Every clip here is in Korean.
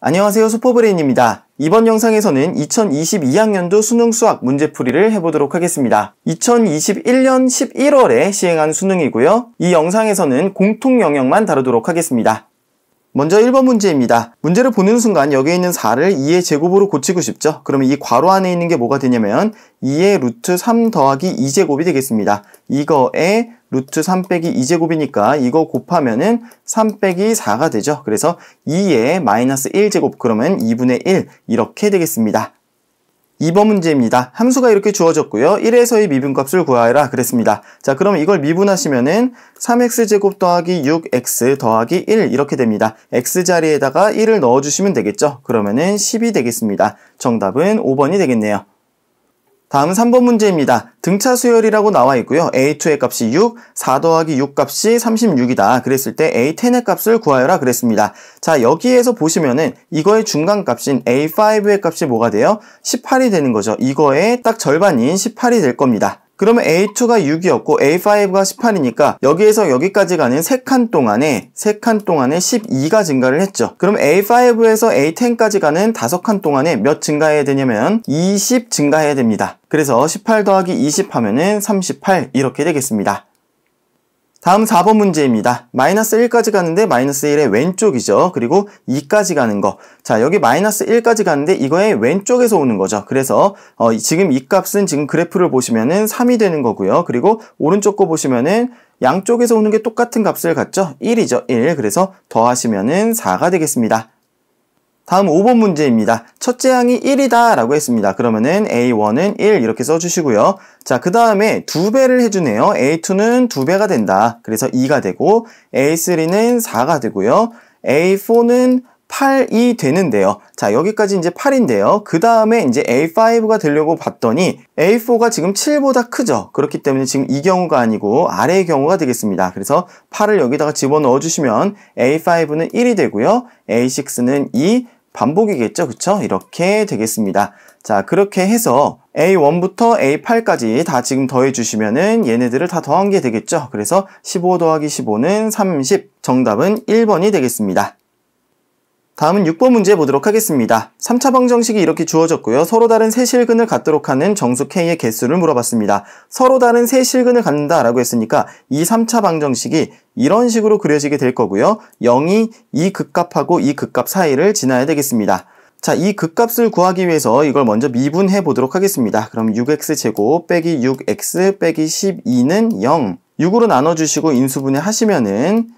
안녕하세요 슈퍼브레인입니다. 이번 영상에서는 2022학년도 수능 수학 문제풀이를 해보도록 하겠습니다. 2021년 11월에 시행한 수능이고요. 이 영상에서는 공통 영역만 다루도록 하겠습니다. 먼저 1번 문제입니다. 문제를 보는 순간 여기에 있는 4를 2의 제곱으로 고치고 싶죠. 그러면 이 괄호 안에 있는 게 뭐가 되냐면 2의 루트 3 더하기 2제곱이 되겠습니다. 이거에 루트 3 빼기 2제곱이니까 이거 곱하면은 3 빼기 4가 되죠. 그래서 2에 마이너스 1제곱 그러면 2분의 1 이렇게 되겠습니다. 2번 문제입니다. 함수가 이렇게 주어졌고요. 1에서의 미분값을 구하라 그랬습니다. 자 그럼 이걸 미분하시면은 3x제곱 더하기 6x 더하기 1 이렇게 됩니다. x자리에다가 1을 넣어주시면 되겠죠. 그러면은 10이 되겠습니다. 정답은 5번이 되겠네요. 다음 3번 문제입니다. 등차 수열이라고 나와 있고요. A2의 값이 6, 4 더하기 6 값이 36이다. 그랬을 때 A10의 값을 구하여라 그랬습니다. 자, 여기에서 보시면은 이거의 중간 값인 A5의 값이 뭐가 돼요? 18이 되는 거죠. 이거의 딱 절반인 18이 될 겁니다. 그러면 A2가 6이었고 A5가 18이니까 여기에서 여기까지 가는 3칸 동안에 3칸 동안에 12가 증가를 했죠. 그럼 A5에서 A10까지 가는 5칸 동안에 몇 증가해야 되냐면 20 증가해야 됩니다. 그래서 18 더하기 20 하면은 38 이렇게 되겠습니다. 다음 4번 문제입니다. 마이너스 1까지 가는데 마이너스 1의 왼쪽이죠. 그리고 2까지 가는 거. 자 여기 마이너스 1까지 가는데 이거의 왼쪽에서 오는 거죠. 그래서 어, 지금 이 값은 지금 그래프를 보시면은 3이 되는 거고요. 그리고 오른쪽 거 보시면은 양쪽에서 오는 게 똑같은 값을 갖죠. 1이죠. 1. 그래서 더하시면은 4가 되겠습니다. 다음 5번 문제입니다. 첫째 항이 1이다 라고 했습니다. 그러면은 A1은 1 이렇게 써주시고요. 자, 그 다음에 두배를 해주네요. A2는 두배가 된다. 그래서 2가 되고 A3는 4가 되고요. A4는 8이 되는데요. 자, 여기까지 이제 8인데요. 그 다음에 이제 A5가 되려고 봤더니 A4가 지금 7보다 크죠. 그렇기 때문에 지금 이 경우가 아니고 아래의 경우가 되겠습니다. 그래서 8을 여기다가 집어넣어 주시면 A5는 1이 되고요. A6는 2, 반복이겠죠. 그쵸? 이렇게 되겠습니다. 자, 그렇게 해서 A1부터 A8까지 다 지금 더해주시면은 얘네들을 다 더한 게 되겠죠. 그래서 15 더하기 15는 30. 정답은 1번이 되겠습니다. 다음은 6번 문제 보도록 하겠습니다. 3차 방정식이 이렇게 주어졌고요. 서로 다른 세 실근을 갖도록 하는 정수 K의 개수를 물어봤습니다. 서로 다른 세 실근을 갖는다 라고 했으니까 이 3차 방정식이 이런 식으로 그려지게 될 거고요. 0이 이 극값하고 이 극값 사이를 지나야 되겠습니다. 자, 이 극값을 구하기 위해서 이걸 먼저 미분해 보도록 하겠습니다. 그럼 6x제곱 빼기 6x 빼기 12는 0 6으로 나눠주시고 인수분해 하시면은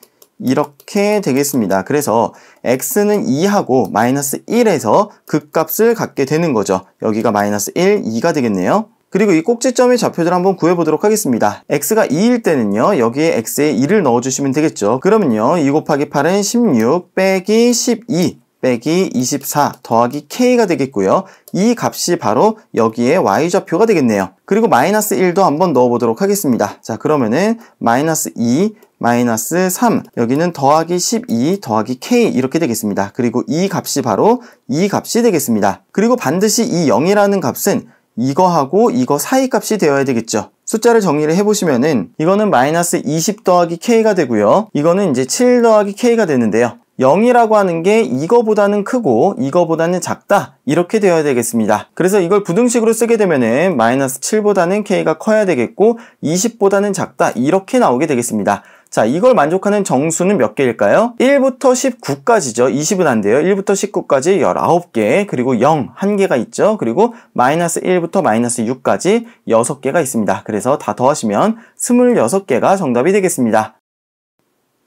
이렇게 되겠습니다. 그래서 x는 2하고 마이너스 1에서 극값을 갖게 되는 거죠. 여기가 마이너스 1, 2가 되겠네요. 그리고 이 꼭지점의 좌표들을 한번 구해보도록 하겠습니다. x가 2일 때는요. 여기에 x에 2를 넣어주시면 되겠죠. 그러면요. 2 곱하기 8은 16 빼기 12 빼기 24 더하기 k가 되겠고요. 이 값이 바로 여기에 y좌표가 되겠네요. 그리고 마이너스 1도 한번 넣어보도록 하겠습니다. 자 그러면은 마이너스 2 마이너스 3 여기는 더하기 12 더하기 k 이렇게 되겠습니다. 그리고 이 값이 바로 이 값이 되겠습니다. 그리고 반드시 이 0이라는 값은 이거하고 이거 사이 값이 되어야 되겠죠. 숫자를 정리를 해보시면은 이거는 마이너스 20 더하기 k가 되고요. 이거는 이제 7 더하기 k가 되는데요. 0이라고 하는 게 이거보다는 크고 이거보다는 작다 이렇게 되어야 되겠습니다. 그래서 이걸 부등식으로 쓰게 되면 마이너스 7보다는 k가 커야 되겠고 20보다는 작다 이렇게 나오게 되겠습니다. 자, 이걸 만족하는 정수는 몇 개일까요? 1부터 19까지죠. 20은 안 돼요. 1부터 19까지 19개, 그리고 0, 1개가 있죠. 그리고 마이너스 1부터 마이너스 6까지 6개가 있습니다. 그래서 다 더하시면 26개가 정답이 되겠습니다.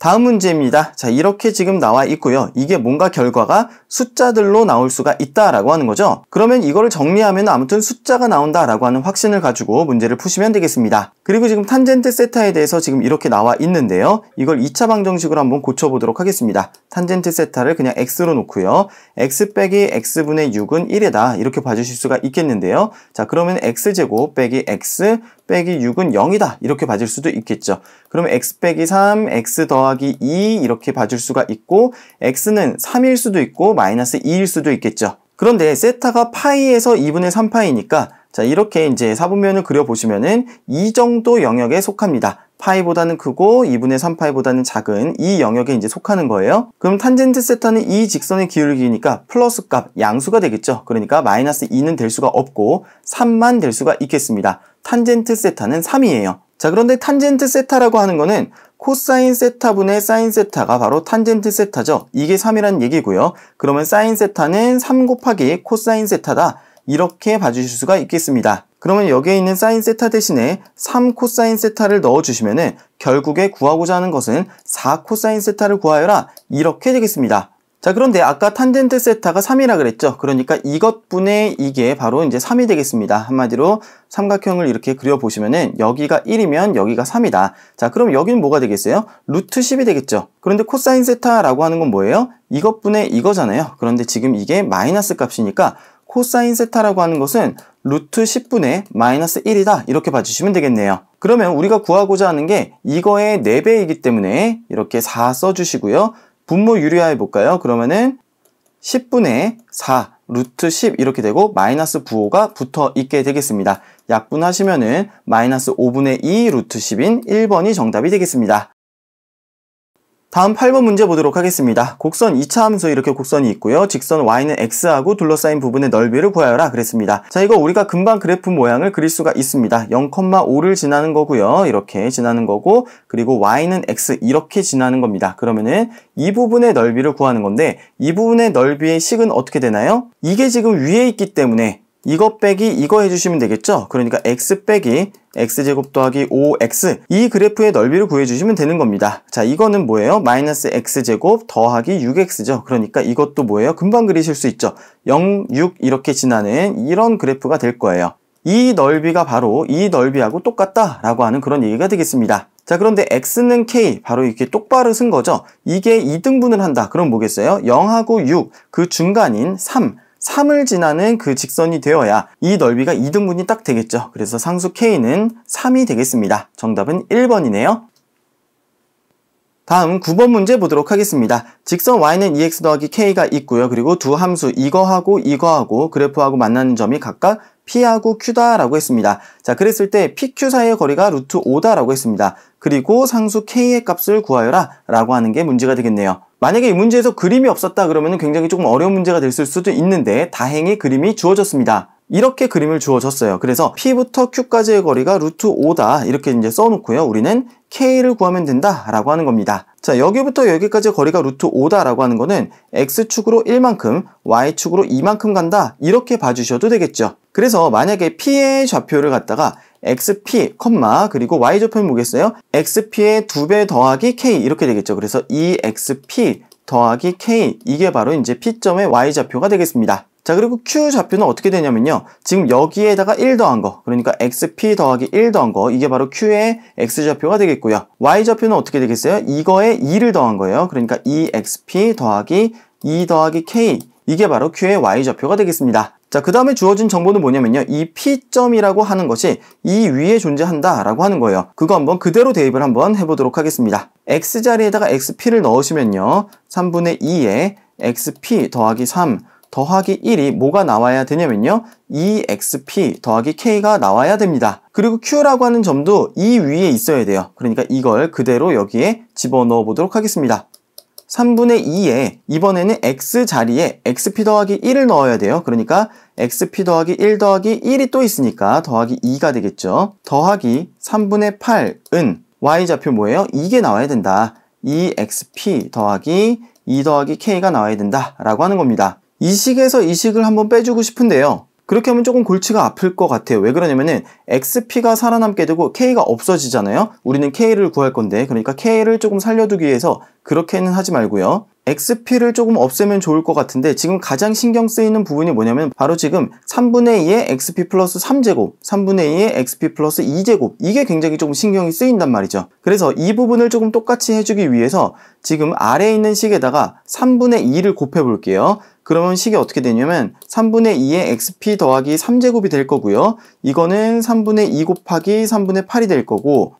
다음 문제입니다. 자, 이렇게 지금 나와 있고요. 이게 뭔가 결과가 숫자들로 나올 수가 있다라고 하는 거죠. 그러면 이거를 정리하면 아무튼 숫자가 나온다라고 하는 확신을 가지고 문제를 푸시면 되겠습니다. 그리고 지금 탄젠트 세타에 대해서 지금 이렇게 나와 있는데요. 이걸 2차 방정식으로 한번 고쳐보도록 하겠습니다. 탄젠트 세타를 그냥 x로 놓고요. x 빼기 x분의 6은 1이다. 이렇게 봐주실 수가 있겠는데요. 자 그러면 x제곱 빼기 x 빼기 6은 0이다. 이렇게 봐줄 수도 있겠죠. 그러면 x 빼기 3, x 더하기 2 이렇게 봐줄 수가 있고 x는 3일 수도 있고 마이너스 2일 수도 있겠죠. 그런데 세타가 파이에서 2분의 3파이니까 자 이렇게 이제 사분면을 그려보시면은 이 정도 영역에 속합니다. 파이보다는 크고 2분의 3파이보다는 작은 이 영역에 이제 속하는 거예요. 그럼 탄젠트 세타는 이 직선의 기울기니까 플러스 값 양수가 되겠죠. 그러니까 마이너스 2는 될 수가 없고 3만 될 수가 있겠습니다. 탄젠트 세타는 3이에요. 자, 그런데 탄젠트 세타라고 하는 거는 코사인 세타분의 사인 세타가 바로 탄젠트 세타죠. 이게 3이라는 얘기고요. 그러면 사인 세타는 3 곱하기 코사인 세타다. 이렇게 봐주실 수가 있겠습니다. 그러면 여기에 있는 사인 세타 대신에 3 코사인 세타를 넣어주시면 결국에 구하고자 하는 것은 4 코사인 세타를 구하여라 이렇게 되겠습니다. 자 그런데 아까 탄젠트 세타가 3이라 그랬죠 그러니까 이것분의 이게 바로 이제 3이 되겠습니다 한마디로 삼각형을 이렇게 그려보시면은 여기가 1이면 여기가 3이다 자 그럼 여기는 뭐가 되겠어요 루트 10이 되겠죠 그런데 코사인 세타라고 하는 건 뭐예요 이것분의 이거잖아요 그런데 지금 이게 마이너스 값이니까 코사인 세타라고 하는 것은 루트 10분의 마이너스 1이다 이렇게 봐주시면 되겠네요 그러면 우리가 구하고자 하는 게 이거의 4배이기 때문에 이렇게 4 써주시고요 분모 유리화해 볼까요? 그러면은 10분의 4 루트 10 이렇게 되고 마이너스 9호가 붙어 있게 되겠습니다. 약분하시면은 마이너스 5분의 2 루트 10인 1번이 정답이 되겠습니다. 다음 8번 문제 보도록 하겠습니다. 곡선 2차 함수 이렇게 곡선이 있고요. 직선 y는 x하고 둘러싸인 부분의 넓이를 구하여라 그랬습니다. 자 이거 우리가 금방 그래프 모양을 그릴 수가 있습니다. 0,5를 지나는 거고요. 이렇게 지나는 거고 그리고 y는 x 이렇게 지나는 겁니다. 그러면은 이 부분의 넓이를 구하는 건데 이 부분의 넓이의 식은 어떻게 되나요? 이게 지금 위에 있기 때문에 이거 빼기 이거 해주시면 되겠죠? 그러니까 x 빼기 x제곱 더하기 5x 이 그래프의 넓이를 구해주시면 되는 겁니다. 자 이거는 뭐예요? 마이너스 x제곱 더하기 6x죠. 그러니까 이것도 뭐예요? 금방 그리실 수 있죠. 0, 6 이렇게 지나는 이런 그래프가 될 거예요. 이 넓이가 바로 이 넓이하고 똑같다라고 하는 그런 얘기가 되겠습니다. 자 그런데 x는 k 바로 이렇게 똑바로 쓴 거죠 이게 2등분을 한다 그럼 뭐겠어요 0하고 6 그 중간인 3 3을 지나는 그 직선이 되어야 이 넓이가 2등분이 딱 되겠죠. 그래서 상수 k는 3이 되겠습니다. 정답은 1번이네요. 다음 9번 문제 보도록 하겠습니다. 직선 y는 e x 더하기 k가 있고요. 그리고 두 함수 이거하고 이거하고 그래프하고 만나는 점이 각각 P하고 Q다라고 했습니다. 자, 그랬을 때 PQ 사이의 거리가 루트 5다라고 했습니다. 그리고 상수 K의 값을 구하여라 라고 하는 게 문제가 되겠네요. 만약에 이 문제에서 그림이 없었다 그러면 굉장히 조금 어려운 문제가 됐을 수도 있는데 다행히 그림이 주어졌습니다. 이렇게 그림을 주어졌어요. 그래서 P부터 Q까지의 거리가 루트 5다 이렇게 이제 써놓고요. 우리는 K를 구하면 된다라고 하는 겁니다. 자 여기부터 여기까지 거리가 루트 5다라고 하는 거는 X축으로 1만큼, Y축으로 2만큼 간다 이렇게 봐주셔도 되겠죠. 그래서 만약에 P의 좌표를 갖다가 XP, 그리고 Y좌표는 뭐겠어요? XP의 2배 더하기 K 이렇게 되겠죠. 그래서 EXP 더하기 K 이게 바로 이제 P점의 Y좌표가 되겠습니다. 자 그리고 Q좌표는 어떻게 되냐면요 지금 여기에다가 1 더한 거 그러니까 XP 더하기 1 더한 거 이게 바로 Q의 X좌표가 되겠고요 Y좌표는 어떻게 되겠어요? 이거에 2를 더한 거예요 그러니까 EXP 더하기 2 더하기 K 이게 바로 Q의 Y좌표가 되겠습니다 자, 그 다음에 주어진 정보는 뭐냐면요. 이 P점이라고 하는 것이 이 위에 존재한다라고 하는 거예요. 그거 한번 그대로 대입을 한번 해보도록 하겠습니다. X자리에다가 XP를 넣으시면요. 3분의 2에 XP 더하기 3 더하기 1이 뭐가 나와야 되냐면요. 2XP 더하기 K가 나와야 됩니다. 그리고 Q라고 하는 점도 이 위에 있어야 돼요. 그러니까 이걸 그대로 여기에 집어넣어 보도록 하겠습니다. 3분의 2에 이번에는 x 자리에 xp 더하기 1을 넣어야 돼요. 그러니까 xp 더하기 1 더하기 1이 또 있으니까 더하기 2가 되겠죠. 더하기 3분의 8은 y좌표 뭐예요? 이게 나와야 된다. 2xp 더하기 2 더하기 k가 나와야 된다 라고 하는 겁니다. 이 식에서 이 식을 한번 빼주고 싶은데요. 그렇게 하면 조금 골치가 아플 것 같아요. 왜 그러냐면은 XP가 살아남게 되고 K가 없어지잖아요. 우리는 K를 구할 건데 그러니까 K를 조금 살려두기 위해서 그렇게는 하지 말고요. XP를 조금 없애면 좋을 것 같은데 지금 가장 신경 쓰이는 부분이 뭐냐면 바로 지금 3분의 2의 XP 플러스 3제곱, 3분의 2의 XP 플러스 2제곱 이게 굉장히 조금 신경이 쓰인단 말이죠. 그래서 이 부분을 조금 똑같이 해주기 위해서 지금 아래에 있는 식에다가 3분의 2를 곱해볼게요. 그러면 식이 어떻게 되냐면 3분의 2의 xp 더하기 3제곱이 될 거고요. 이거는 3분의 2 곱하기 3분의 8이 될 거고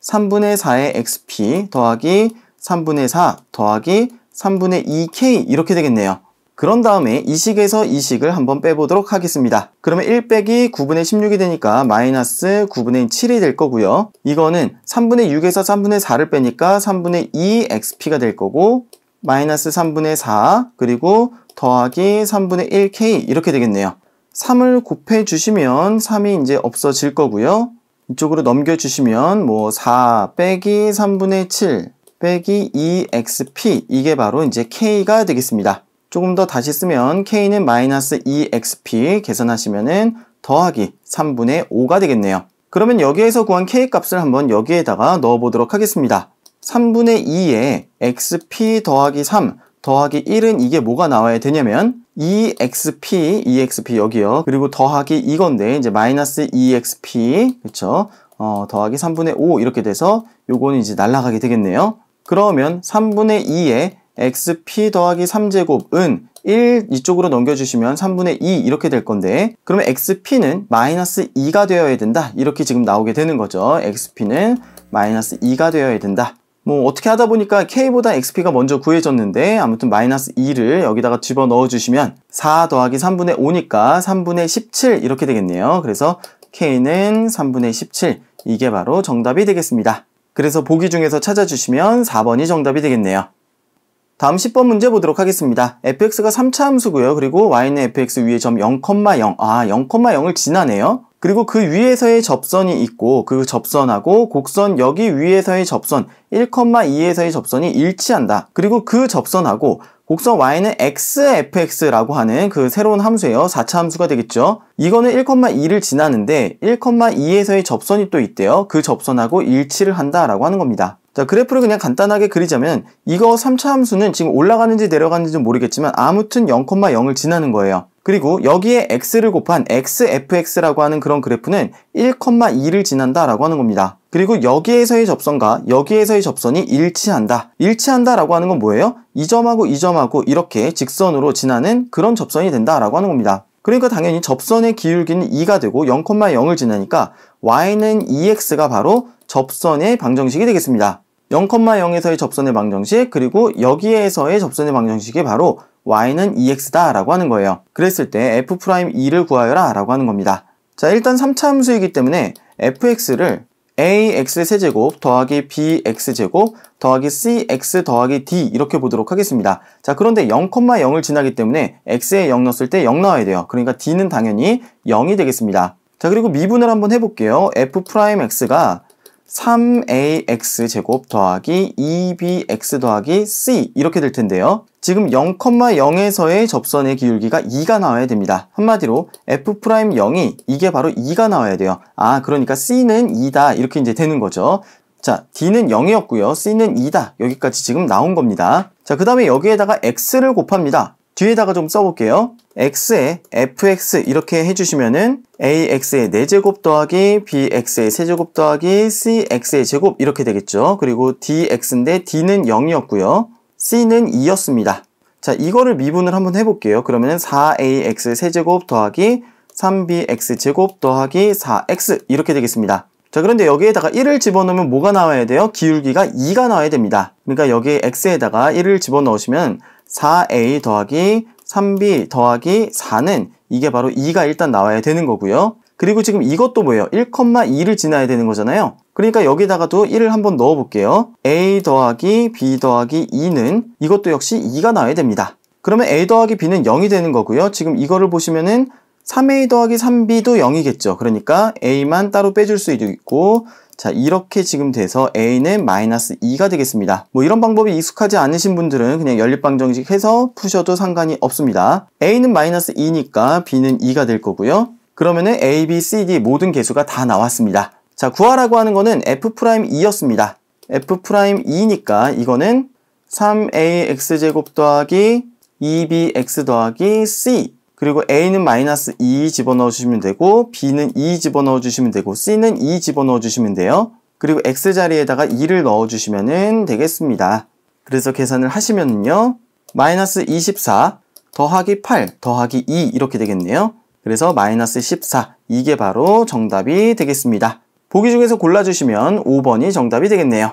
3분의 4의 xp 더하기 3분의 4 더하기 3분의 2k 이렇게 되겠네요. 그런 다음에 이 식에서 이 식을 한번 빼보도록 하겠습니다. 그러면 1 빼기 9분의 16이 되니까 마이너스 9분의 7이 될 거고요. 이거는 3분의 6에서 3분의 4를 빼니까 3분의 2xp가 될 거고 마이너스 3분의 4 그리고 더하기 3분의 1k 이렇게 되겠네요. 3을 곱해 주시면 3이 이제 없어질 거고요. 이쪽으로 넘겨주시면 뭐4 빼기 3분의 7 빼기 2xp 이게 바로 이제 k가 되겠습니다. 조금 더 다시 쓰면 k는 마이너스 2xp 계산하시면은 더하기 3분의 5가 되겠네요. 그러면 여기에서 구한 k값을 한번 여기에다가 넣어보도록 하겠습니다. 3분의 2에 xp 더하기 3 더하기 1은 이게 뭐가 나와야 되냐면 2xp, 2xp 여기요. 그리고 더하기 2건데 이제 마이너스 2xp, 그쵸? 어, 더하기 3분의 5 이렇게 돼서 요거는 이제 날라가게 되겠네요. 그러면 3분의 2에 xp 더하기 3제곱은 1 이쪽으로 넘겨주시면 3분의 2 이렇게 될 건데 그러면 xp는 마이너스 2가 되어야 된다 이렇게 지금 나오게 되는 거죠 xp는 마이너스 2가 되어야 된다 뭐 어떻게 하다 보니까 K보다 XP가 먼저 구해졌는데 아무튼 마이너스 2를 여기다가 집어 넣어주시면 4 더하기 3분의 5니까 3분의 17 이렇게 되겠네요. 그래서 K는 3분의 17 이게 바로 정답이 되겠습니다. 그래서 보기 중에서 찾아주시면 4번이 정답이 되겠네요. 다음 10번 문제 보도록 하겠습니다. fx가 3차 함수고요. 그리고 y는 fx 위에 점 0,0. 아, 0,0을 지나네요. 그리고 그 위에서의 접선이 있고 그 접선하고 곡선 여기 위에서의 접선 1,2에서의 접선이 일치한다. 그리고 그 접선하고 곡선 y는 xfx라고 하는 그 새로운 함수예요. 4차 함수가 되겠죠. 이거는 1,2를 지나는데 1,2에서의 접선이 또 있대요. 그 접선하고 일치를 한다라고 하는 겁니다. 자, 그래프를 그냥 간단하게 그리자면 이거 3차 함수는 지금 올라가는지 내려가는지 모르겠지만 아무튼 0,0을 지나는 거예요. 그리고 여기에 x를 곱한 xfx라고 하는 그런 그래프는 1,2를 지난다라고 하는 겁니다. 그리고 여기에서의 접선과 여기에서의 접선이 일치한다. 일치한다라고 하는 건 뭐예요? 이 점하고 이 점하고 이렇게 직선으로 지나는 그런 접선이 된다라고 하는 겁니다. 그러니까 당연히 접선의 기울기는 2가 되고 0,0을 지나니까 y는 2x가 e 바로 접선의 방정식이 되겠습니다. 0,0에서의 접선의 방정식 그리고 여기에서의 접선의 방정식이 바로 y는 ex다 라고 하는 거예요. 그랬을 때 f 2를 구하여라 라고 하는 겁니다. 자 일단 3차 함수이기 때문에 fx를 ax제곱 더하기 bx제곱 더하기 cx 더하기 d 이렇게 보도록 하겠습니다. 자 그런데 0,0을 지나기 때문에 x에 0 넣었을 때0넣어야 돼요. 그러니까 d는 당연히 0이 되겠습니다. 자 그리고 미분을 한번 해볼게요. f'x가 3ax 제곱 더하기 2bx 더하기 c 이렇게 될 텐데요. 지금 0,0에서의 접선의 기울기가 2가 나와야 됩니다. 한마디로 f'0이 이게 바로 2가 나와야 돼요. 아 그러니까 c는 2다 이렇게 이제 되는 거죠. 자, D는 0이었고요. C는 2다. 여기까지 지금 나온 겁니다. 자, 그 다음에 여기에다가 X를 곱합니다. 뒤에다가 좀 써볼게요. x에 fx 이렇게 해주시면은 ax의 4제곱 더하기 bx의 3제곱 더하기 cx의 제곱 이렇게 되겠죠. 그리고 dx인데 d는 0이었고요. c는 2였습니다. 자 이거를 미분을 한번 해볼게요. 그러면은 4ax 세제곱 더하기 3bx 제곱 더하기 4x 이렇게 되겠습니다. 자 그런데 여기에다가 1을 집어넣으면 뭐가 나와야 돼요? 기울기가 2가 나와야 됩니다. 그러니까 여기에 x에다가 1을 집어넣으시면 4a 더하기 3b 더하기 4는 이게 바로 2가 일단 나와야 되는 거고요. 그리고 지금 이것도 뭐예요? 1,2를 지나야 되는 거잖아요. 그러니까 여기다가도 1을 한번 넣어볼게요. a 더하기 b 더하기 2는 이것도 역시 2가 나와야 됩니다. 그러면 a 더하기 b는 0이 되는 거고요. 지금 이거를 보시면은 3a 더하기 3b도 0이겠죠. 그러니까 a만 따로 빼줄 수도 있고 자 이렇게 지금 돼서 a는 마이너스 2가 되겠습니다. 뭐 이런 방법이 익숙하지 않으신 분들은 그냥 연립방정식 해서 푸셔도 상관이 없습니다. a는 마이너스 2니까 b는 2가 될 거고요. 그러면은 a, b, c, d 모든 개수가 다 나왔습니다. 자 구하라고 하는 거는 f'2였습니다. f'2니까 이거는 3ax 제곱 더하기 2bx 더하기 c 그리고 A는 마이너스 2 e 집어넣어 주시면 되고 B는 2 e 집어넣어 주시면 되고 C는 2 e 집어넣어 주시면 돼요. 그리고 X자리에다가 2를 넣어 주시면 되겠습니다. 그래서 계산을 하시면은요. 마이너스 24 더하기 8 더하기 2 이렇게 되겠네요. 그래서 마이너스 14 이게 바로 정답이 되겠습니다. 보기 중에서 골라주시면 5번이 정답이 되겠네요.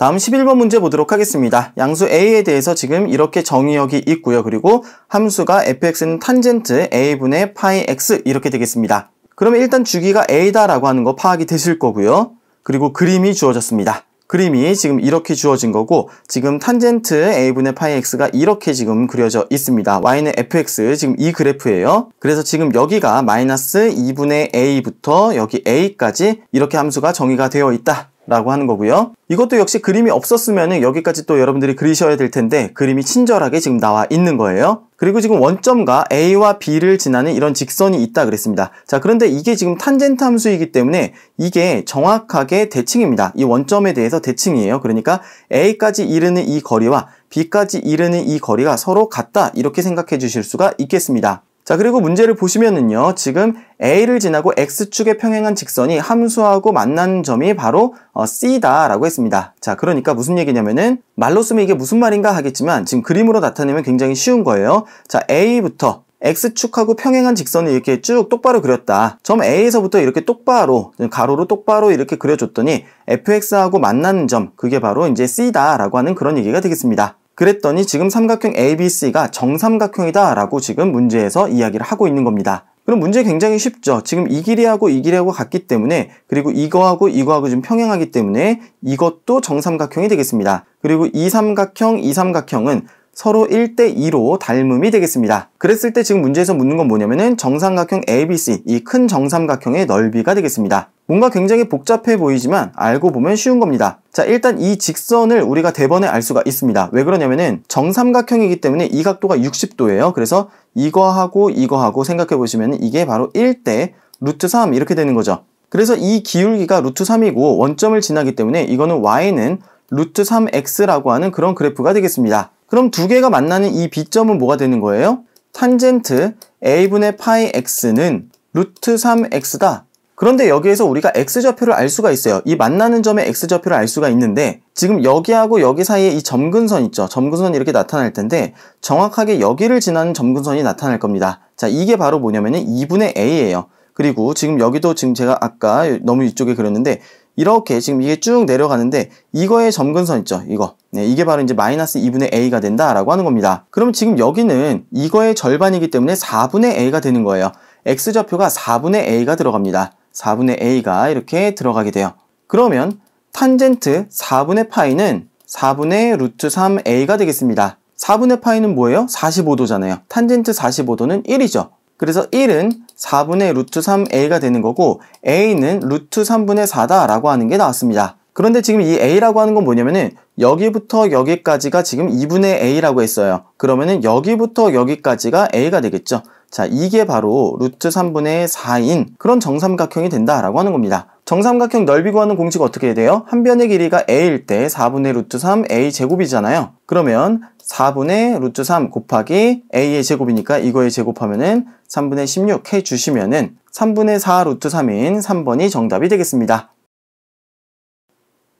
다음 11번 문제 보도록 하겠습니다. 양수 a에 대해서 지금 이렇게 정의역이 있고요. 그리고 함수가 fx는 탄젠트 a분의 파이 x 이렇게 되겠습니다. 그러면 일단 주기가 a다라고 하는 거 파악이 되실 거고요. 그리고 그림이 주어졌습니다. 그림이 지금 이렇게 주어진 거고 지금 탄젠트 a분의 파이 x가 이렇게 지금 그려져 있습니다. y는 fx 지금 이 그래프예요. 그래서 지금 여기가 마이너스 2분의 a부터 여기 a까지 이렇게 함수가 정의가 되어 있다. 라고 하는 거고요. 이것도 역시 그림이 없었으면 여기까지 또 여러분들이 그리셔야 될 텐데 그림이 친절하게 지금 나와 있는 거예요. 그리고 지금 원점과 A와 B를 지나는 이런 직선이 있다 그랬습니다. 자 그런데 이게 지금 탄젠트 함수이기 때문에 이게 정확하게 대칭입니다. 이 원점에 대해서 대칭이에요. 그러니까 A까지 이르는 이 거리와 B까지 이르는 이 거리가 서로 같다 이렇게 생각해 주실 수가 있겠습니다. 자, 그리고 문제를 보시면은요, 지금 A를 지나고 X축에 평행한 직선이 함수하고 만난 점이 바로 어, C다라고 했습니다. 자, 그러니까 무슨 얘기냐면은, 말로 쓰면 이게 무슨 말인가 하겠지만, 지금 그림으로 나타내면 굉장히 쉬운 거예요. 자, A부터 X축하고 평행한 직선을 이렇게 쭉 똑바로 그렸다. 점 A에서부터 이렇게 똑바로, 가로로 똑바로 이렇게 그려줬더니, FX하고 만난 점, 그게 바로 이제 C다라고 하는 그런 얘기가 되겠습니다. 그랬더니 지금 삼각형 ABC가 정삼각형이다 라고 지금 문제에서 이야기를 하고 있는 겁니다. 그럼 문제 굉장히 쉽죠. 지금 이 길이하고 이 길이하고 같기 때문에 그리고 이거하고 이거하고 좀 평행하기 때문에 이것도 정삼각형이 되겠습니다. 그리고 이 삼각형, 이 삼각형은 서로 1대2로 닮음이 되겠습니다. 그랬을 때 지금 문제에서 묻는 건 뭐냐면은 정삼각형 ABC, 이 큰 정삼각형의 넓이가 되겠습니다. 뭔가 굉장히 복잡해 보이지만 알고 보면 쉬운 겁니다. 자 일단 이 직선을 우리가 대번에 네 알 수가 있습니다. 왜 그러냐면은 정삼각형이기 때문에 이 각도가 60도예요. 그래서 이거하고 이거하고 생각해 보시면 이게 바로 1대 루트 3 이렇게 되는 거죠. 그래서 이 기울기가 루트 3이고 원점을 지나기 때문에 이거는 y는 루트 3x라고 하는 그런 그래프가 되겠습니다. 그럼 두 개가 만나는 이 비점은 뭐가 되는 거예요? 탄젠트 a분의 파이 x는 루트 3x다. 그런데 여기에서 우리가 x좌표를 알 수가 있어요. 이 만나는 점의 x좌표를 알 수가 있는데 지금 여기하고 여기 사이에 이 점근선 있죠. 점근선이 이렇게 나타날 텐데 정확하게 여기를 지나는 점근선이 나타날 겁니다. 자, 이게 바로 뭐냐면은 2분의 a예요. 그리고 지금 여기도 지금 제가 아까 너무 이쪽에 그렸는데 이렇게 지금 이게 쭉 내려가는데 이거의 점근선 있죠 이거 네, 이게 바로 이제 마이너스 2분의 a가 된다라고 하는 겁니다 그럼 지금 여기는 이거의 절반이기 때문에 4분의 a가 되는 거예요 x좌표가 4분의 a가 들어갑니다 4분의 a가 이렇게 들어가게 돼요 그러면 탄젠트 4분의 파이는 4분의 루트 3a가 되겠습니다 4분의 파이는 뭐예요? 45도잖아요 탄젠트 45도는 1이죠 그래서 1은 4분의 루트 3a가 되는 거고 a는 루트 3분의 4다라고 하는 게 나왔습니다. 그런데 지금 이 a라고 하는 건 뭐냐면은 여기부터 여기까지가 지금 2분의 a라고 했어요. 그러면은 여기부터 여기까지가 a가 되겠죠. 자, 이게 바로 루트 3분의 4인 그런 정삼각형이 된다라고 하는 겁니다. 정삼각형 넓이 구하는 공식 어떻게 돼요? 한 변의 길이가 a일 때 4분의 루트 3a 제곱이잖아요. 그러면 4분의 루트 3 곱하기 a의 제곱이니까 이거의 제곱하면은 3분의 16 해주시면은 3분의 4 루트 3인 3번이 정답이 되겠습니다.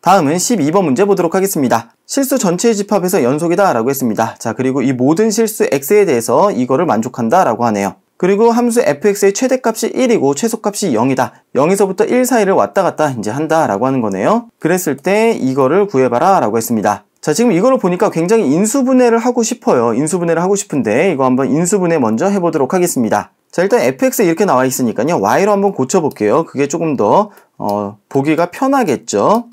다음은 12번 문제 보도록 하겠습니다. 실수 전체의 집합에서 연속이다 라고 했습니다. 자 그리고 이 모든 실수 x에 대해서 이거를 만족한다 라고 하네요. 그리고 함수 fx의 최대값이 1이고 최소값이 0이다. 0에서부터 1 사이를 왔다 갔다 이제 한다 라고 하는 거네요. 그랬을 때 이거를 구해봐라 라고 했습니다. 자 지금 이걸 보니까 굉장히 인수분해를 하고 싶어요 인수분해를 하고 싶은데 이거 한번 인수분해 먼저 해보도록 하겠습니다 자 일단 fx 이렇게 나와 있으니까요 y로 한번 고쳐볼게요 그게 조금 더 어, 보기가 편하겠죠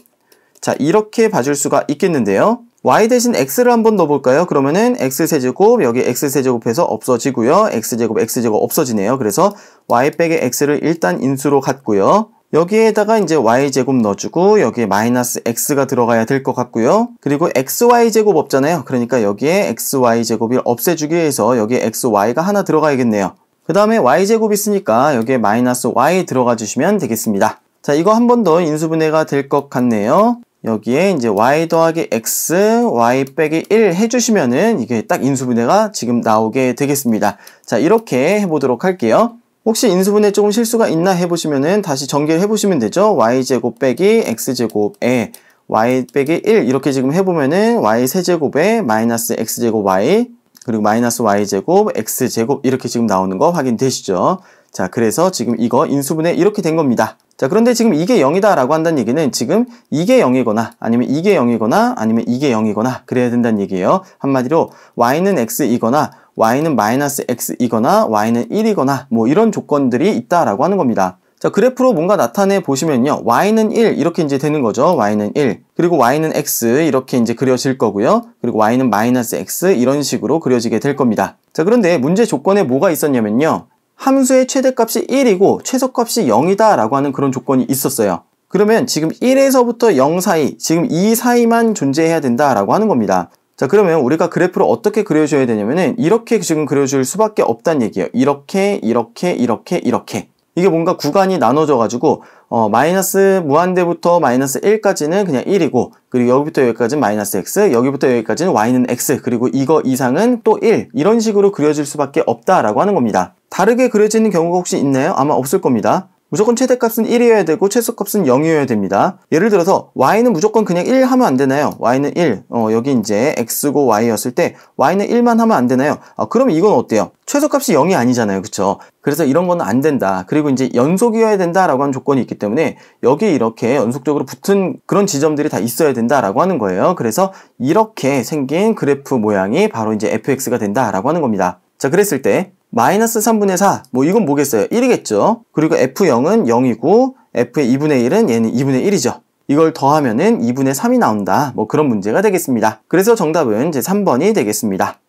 자 이렇게 봐줄 수가 있겠는데요 y 대신 x를 한번 넣어볼까요? 그러면은 x세제곱 여기 x세제곱해서 없어지고요. x제곱 x제곱 없어지네요. 그래서 y 빼기 x를 일단 인수로 갔고요. 여기에다가 이제 y제곱 넣어주고 여기에 마이너스 x가 들어가야 될 것 같고요. 그리고 xy제곱 없잖아요. 그러니까 여기에 xy제곱을 없애주기 위해서 여기에 xy가 하나 들어가야겠네요. 그 다음에 y제곱 있으니까 여기에 마이너스 y 들어가 주시면 되겠습니다. 자 이거 한 번 더 인수분해가 될 것 같네요. 여기에 이제 y 더하기 x, y 빼기 1 해주시면은 이게 딱 인수분해가 지금 나오게 되겠습니다. 자 이렇게 해보도록 할게요. 혹시 인수분해 조금 실수가 있나 해보시면은 다시 전개를 해보시면 되죠. y제곱 빼기 x제곱에 y 빼기 1 이렇게 지금 해보면은 y 세제곱에 마이너스 x제곱 y 그리고 마이너스 y제곱 x제곱 이렇게 지금 나오는 거 확인되시죠. 자 그래서 지금 이거 인수분해 이렇게 된 겁니다. 자 그런데 지금 이게 0이다 라고 한다는 얘기는 지금 이게 0이거나 아니면 이게 0이거나 아니면 이게 0이거나 그래야 된다는 얘기예요. 한마디로 y는 x이거나 y는 마이너스 x이거나 y는 1이거나 뭐 이런 조건들이 있다라고 하는 겁니다. 자 그래프로 뭔가 나타내 보시면요 y는 1 이렇게 이제 되는 거죠 y는 1 그리고 y는 x 이렇게 이제 그려질 거고요 그리고 y는 마이너스 x 이런 식으로 그려지게 될 겁니다 자 그런데 문제 조건에 뭐가 있었냐면요 함수의 최대값이 1이고 최소값이 0이다 라고 하는 그런 조건이 있었어요 그러면 지금 1에서부터 0 사이, 지금 2 사이만 존재해야 된다라고 하는 겁니다. 자 그러면 우리가 그래프를 어떻게 그려줘야 되냐면은 이렇게 지금 그려줄 수밖에 없다는 얘기예요 이렇게 이렇게 이렇게 이렇게 이게 뭔가 구간이 나눠져 가지고 어, 마이너스 무한대부터 마이너스 1까지는 그냥 1이고 그리고 여기부터 여기까지는 마이너스 x 여기부터 여기까지는 y는 x 그리고 이거 이상은 또 1 이런 식으로 그려질 수밖에 없다라고 하는 겁니다 다르게 그려지는 경우가 혹시 있나요? 아마 없을 겁니다 무조건 최대값은 1이어야 되고 최소값은 0이어야 됩니다. 예를 들어서 y는 무조건 그냥 1 하면 안 되나요? y는 1, 어, 여기 이제 x고 y였을 때 y는 1만 하면 안 되나요? 아, 그럼 이건 어때요? 최소값이 0이 아니잖아요. 그쵸? 그래서 이런 건 안 된다. 그리고 이제 연속이어야 된다라고 하는 조건이 있기 때문에 여기에 이렇게 연속적으로 붙은 그런 지점들이 다 있어야 된다라고 하는 거예요. 그래서 이렇게 생긴 그래프 모양이 바로 이제 fx가 된다라고 하는 겁니다. 자, 그랬을 때 마이너스 3분의 4, 뭐 이건 뭐겠어요? 1이겠죠. 그리고 F0은 0이고 F의 2분의 1은 얘는 2분의 1이죠. 이걸 더하면은 2분의 3이 나온다. 뭐 그런 문제가 되겠습니다. 그래서 정답은 제 3번이 되겠습니다.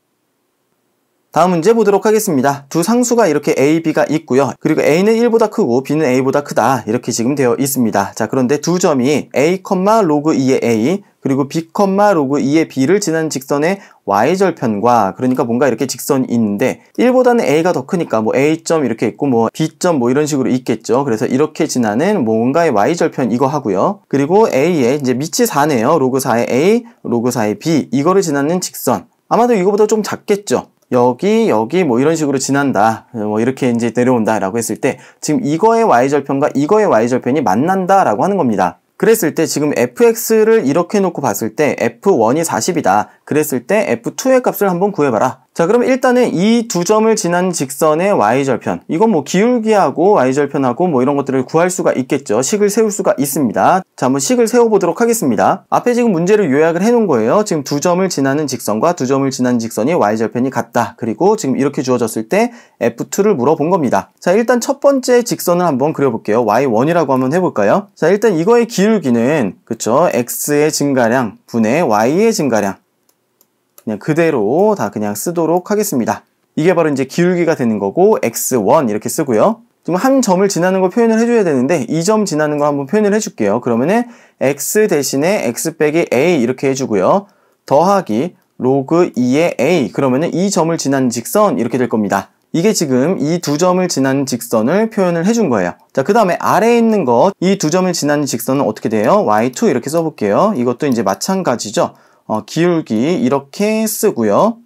다음 문제 보도록 하겠습니다. 두 상수가 이렇게 A, B가 있고요. 그리고 A는 1보다 크고 B는 A보다 크다 이렇게 지금 되어 있습니다. 자 그런데 두 점이 A, 로그 2의 A 그리고 B, 로그 2의 B를 지나는 직선의 Y절편과 그러니까 뭔가 이렇게 직선이 있는데 1보다는 A가 더 크니까 뭐 A점 이렇게 있고 뭐 B점 뭐 이런 식으로 있겠죠. 그래서 이렇게 지나는 뭔가의 Y절편 이거 하고요. 그리고 A에 이제 밑이 4네요. 로그 4의 A, 로그 4의 B 이거를 지나는 직선 아마도 이거보다 좀 작겠죠. 여기, 여기 뭐 이런 식으로 지난다. 뭐 이렇게 이제 내려온다라고 했을 때 지금 이거의 y절편과 이거의 y절편이 만난다라고 하는 겁니다. 그랬을 때 지금 fx를 이렇게 놓고 봤을 때 f1이 40이다. 그랬을 때 f2의 값을 한번 구해봐라. 자 그럼 일단은 이 두 점을 지난 직선의 y절편 이건 뭐 기울기하고 y절편하고 뭐 이런 것들을 구할 수가 있겠죠 식을 세울 수가 있습니다 자 한번 식을 세워보도록 하겠습니다 앞에 지금 문제를 요약을 해놓은 거예요 지금 두 점을 지나는 직선과 두 점을 지난 직선이 y절편이 같다 그리고 지금 이렇게 주어졌을 때 f2를 물어본 겁니다 자 일단 첫 번째 직선을 한번 그려볼게요 y1이라고 한번 해볼까요 자 일단 이거의 기울기는 그쵸 x의 증가량 분의 y의 증가량 그냥 그대로 다 그냥 쓰도록 하겠습니다. 이게 바로 이제 기울기가 되는 거고 x1 이렇게 쓰고요. 지금 한 점을 지나는 거 표현을 해줘야 되는데 이 점 지나는 거 한번 표현을 해줄게요. 그러면은 x 대신에 x 빼기 a 이렇게 해주고요. 더하기 로그 2의 a 그러면은 이 점을 지난 직선 이렇게 될 겁니다. 이게 지금 이 두 점을 지난 직선을 표현을 해준 거예요. 자, 그 다음에 아래에 있는 것, 이 두 점을 지난 직선은 어떻게 돼요? y2 이렇게 써볼게요. 이것도 이제 마찬가지죠. 어, 기울기 이렇게 쓰고요.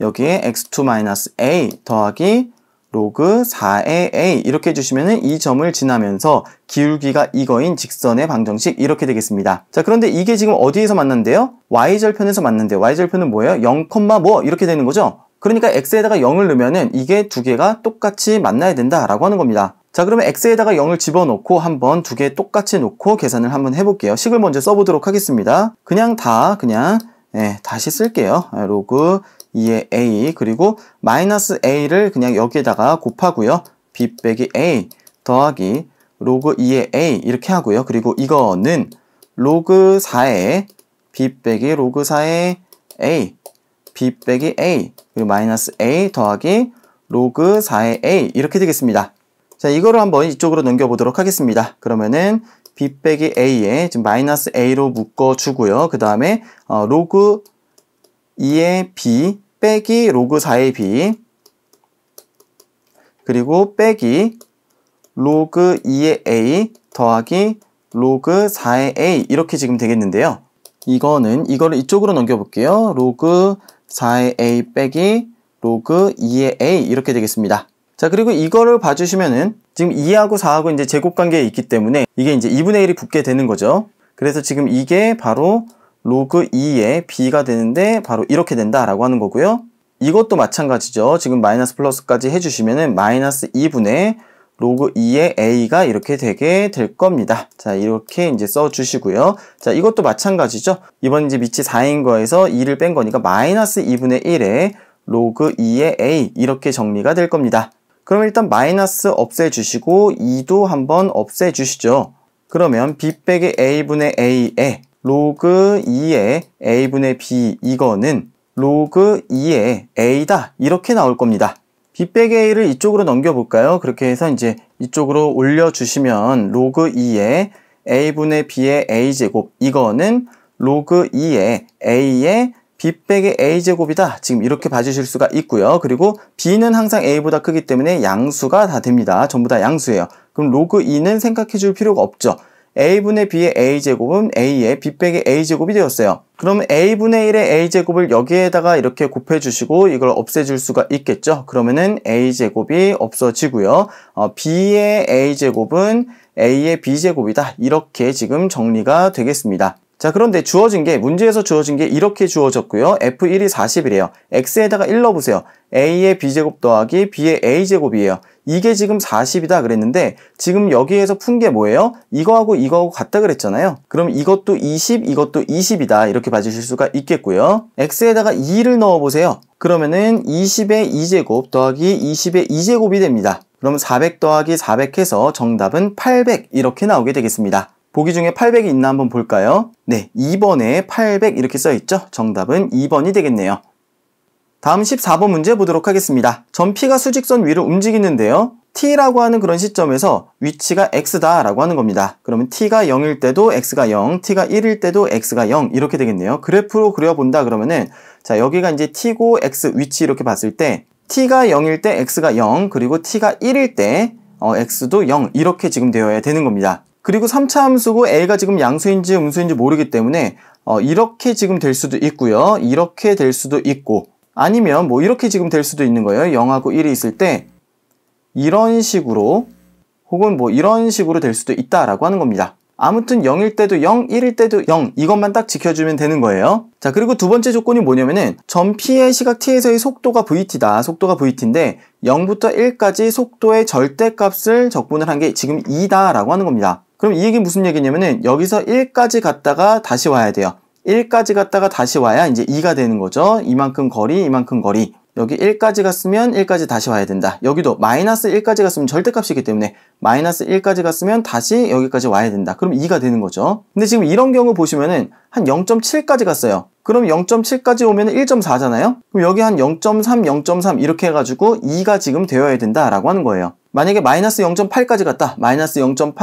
여기에 x2-a 더하기 로그 4의 a 이렇게 해주시면 이 점을 지나면서 기울기가 이거인 직선의 방정식 이렇게 되겠습니다. 자 그런데 이게 지금 어디에서 만난대요? y절편에서 만난대요. y절편은 뭐예요? 0, 뭐 이렇게 되는 거죠? 그러니까 x에다가 0을 넣으면 이게 두 개가 똑같이 만나야 된다라고 하는 겁니다. 자 그러면 x에다가 0을 집어넣고 한번 두 개 똑같이 놓고 계산을 한번 해볼게요. 식을 먼저 써보도록 하겠습니다. 그냥 다 그냥 예, 다시 쓸게요. 아, 로그 2의 a 그리고 마이너스 a를 그냥 여기에다가 곱하고요. b 빼기 a 더하기 로그 2의 a 이렇게 하고요. 그리고 이거는 로그 4의 b 빼기 로그 4의 a b 빼기 a 그리고 마이너스 a 더하기 로그 4의 a 이렇게 되겠습니다. 자, 이거를 한번 이쪽으로 넘겨보도록 하겠습니다. 그러면은 b 빼기 a에 지금 마이너스 a로 묶어주고요. 그 다음에 어, 로그 2의 b 빼기 로그 4의 b 그리고 빼기 로그 2의 a 더하기 로그 4의 a 이렇게 지금 되겠는데요. 이거는 이거를 이쪽으로 넘겨볼게요. 로그 4의 a 빼기 로그 2의 a 이렇게 되겠습니다. 자, 그리고 이거를 봐주시면은 지금 2하고 4하고 이제 제곱 관계에 있기 때문에 이게 이제 2분의 1이 붙게 되는 거죠. 그래서 지금 이게 바로 로그 2의 b가 되는데 바로 이렇게 된다라고 하는 거고요. 이것도 마찬가지죠. 지금 마이너스 플러스까지 해주시면은 마이너스 2분의 로그 2의 a가 이렇게 되게 될 겁니다. 자, 이렇게 이제 써주시고요. 자, 이것도 마찬가지죠. 이번 이제 밑이 4인 거에서 2를 뺀 거니까 마이너스 2분의 1에 로그 2의 a 이렇게 정리가 될 겁니다. 그러면 일단 마이너스 없애주시고 2도 한번 없애주시죠. 그러면 b 빼의 a분의 a에 로그 2의 a분의 b 이거는 로그 2의 a다 이렇게 나올 겁니다. b 빼의 a를 이쪽으로 넘겨볼까요? 그렇게 해서 이제 이쪽으로 올려주시면 로그 2의 a분의 b의 a제곱 이거는 로그 2의 a의 B백의 A제곱이다. 지금 이렇게 봐주실 수가 있고요. 그리고 B는 항상 A보다 크기 때문에 양수가 다 됩니다. 전부 다 양수예요. 그럼 로그 2는 생각해 줄 필요가 없죠. A분의 B의 A제곱은 A의 B백의 A제곱이 되었어요. 그럼 A분의 1의 A제곱을 여기에다가 이렇게 곱해주시고 이걸 없애줄 수가 있겠죠. 그러면은 A제곱이 없어지고요. 어, B의 A제곱은 A의 B제곱이다. 이렇게 지금 정리가 되겠습니다. 자 그런데 주어진 게 문제에서 주어진 게 이렇게 주어졌고요. F1이 40이래요. X에다가 1 넣어보세요. A의 B제곱 더하기 B의 A제곱이에요. 이게 지금 40이다 그랬는데 지금 여기에서 푼 게 뭐예요? 이거하고 이거하고 같다 그랬잖아요. 그럼 이것도 20, 이것도 20이다 이렇게 봐주실 수가 있겠고요. X에다가 2를 넣어보세요. 그러면은 20의 2제곱 더하기 20의 2제곱이 됩니다. 그럼 400 더하기 400 해서 정답은 800 이렇게 나오게 되겠습니다. 보기 중에 800이 있나 한번 볼까요? 네, 2번에 800 이렇게 써있죠? 정답은 2번이 되겠네요. 다음 14번 문제 보도록 하겠습니다. 전피가 수직선 위로 움직이는데요. t라고 하는 그런 시점에서 위치가 x다 라고 하는 겁니다. 그러면 t가 0일 때도 x가 0, t가 1일 때도 x가 0 이렇게 되겠네요. 그래프로 그려본다 그러면은 자 여기가 이제 t고 x 위치 이렇게 봤을 때 t가 0일 때 x가 0 그리고 t가 1일 때 어, x도 0 이렇게 지금 되어야 되는 겁니다. 그리고 3차 함수고 A가 지금 양수인지 음수인지 모르기 때문에 어, 이렇게 지금 될 수도 있고요. 이렇게 될 수도 있고 아니면 뭐 이렇게 지금 될 수도 있는 거예요. 0하고 1이 있을 때 이런 식으로 혹은 뭐 이런 식으로 될 수도 있다라고 하는 겁니다. 아무튼 0일 때도 0, 1일 때도 0 이것만 딱 지켜주면 되는 거예요. 자 그리고 두 번째 조건이 뭐냐면은 점 P의 시각 T에서의 속도가 VT다. 속도가 VT인데 0부터 1까지 속도의 절대값을 적분을 한 게 지금 2다라고 하는 겁니다. 그럼 이 얘기 무슨 얘기냐면은 여기서 1까지 갔다가 다시 와야 돼요. 1까지 갔다가 다시 와야 이제 2가 되는 거죠. 이만큼 거리, 이만큼 거리. 여기 1까지 갔으면 1까지 다시 와야 된다. 여기도 마이너스 1까지 갔으면 절대값이기 때문에 마이너스 1까지 갔으면 다시 여기까지 와야 된다. 그럼 2가 되는 거죠. 근데 지금 이런 경우 보시면은 한 0.7까지 갔어요. 그럼 0.7까지 오면 1.4잖아요? 그럼 여기 한 0.3, 0.3 이렇게 해가지고 2가 지금 되어야 된다라고 하는 거예요. 만약에 마이너스 0.8까지 갔다. 마이너스 0.8,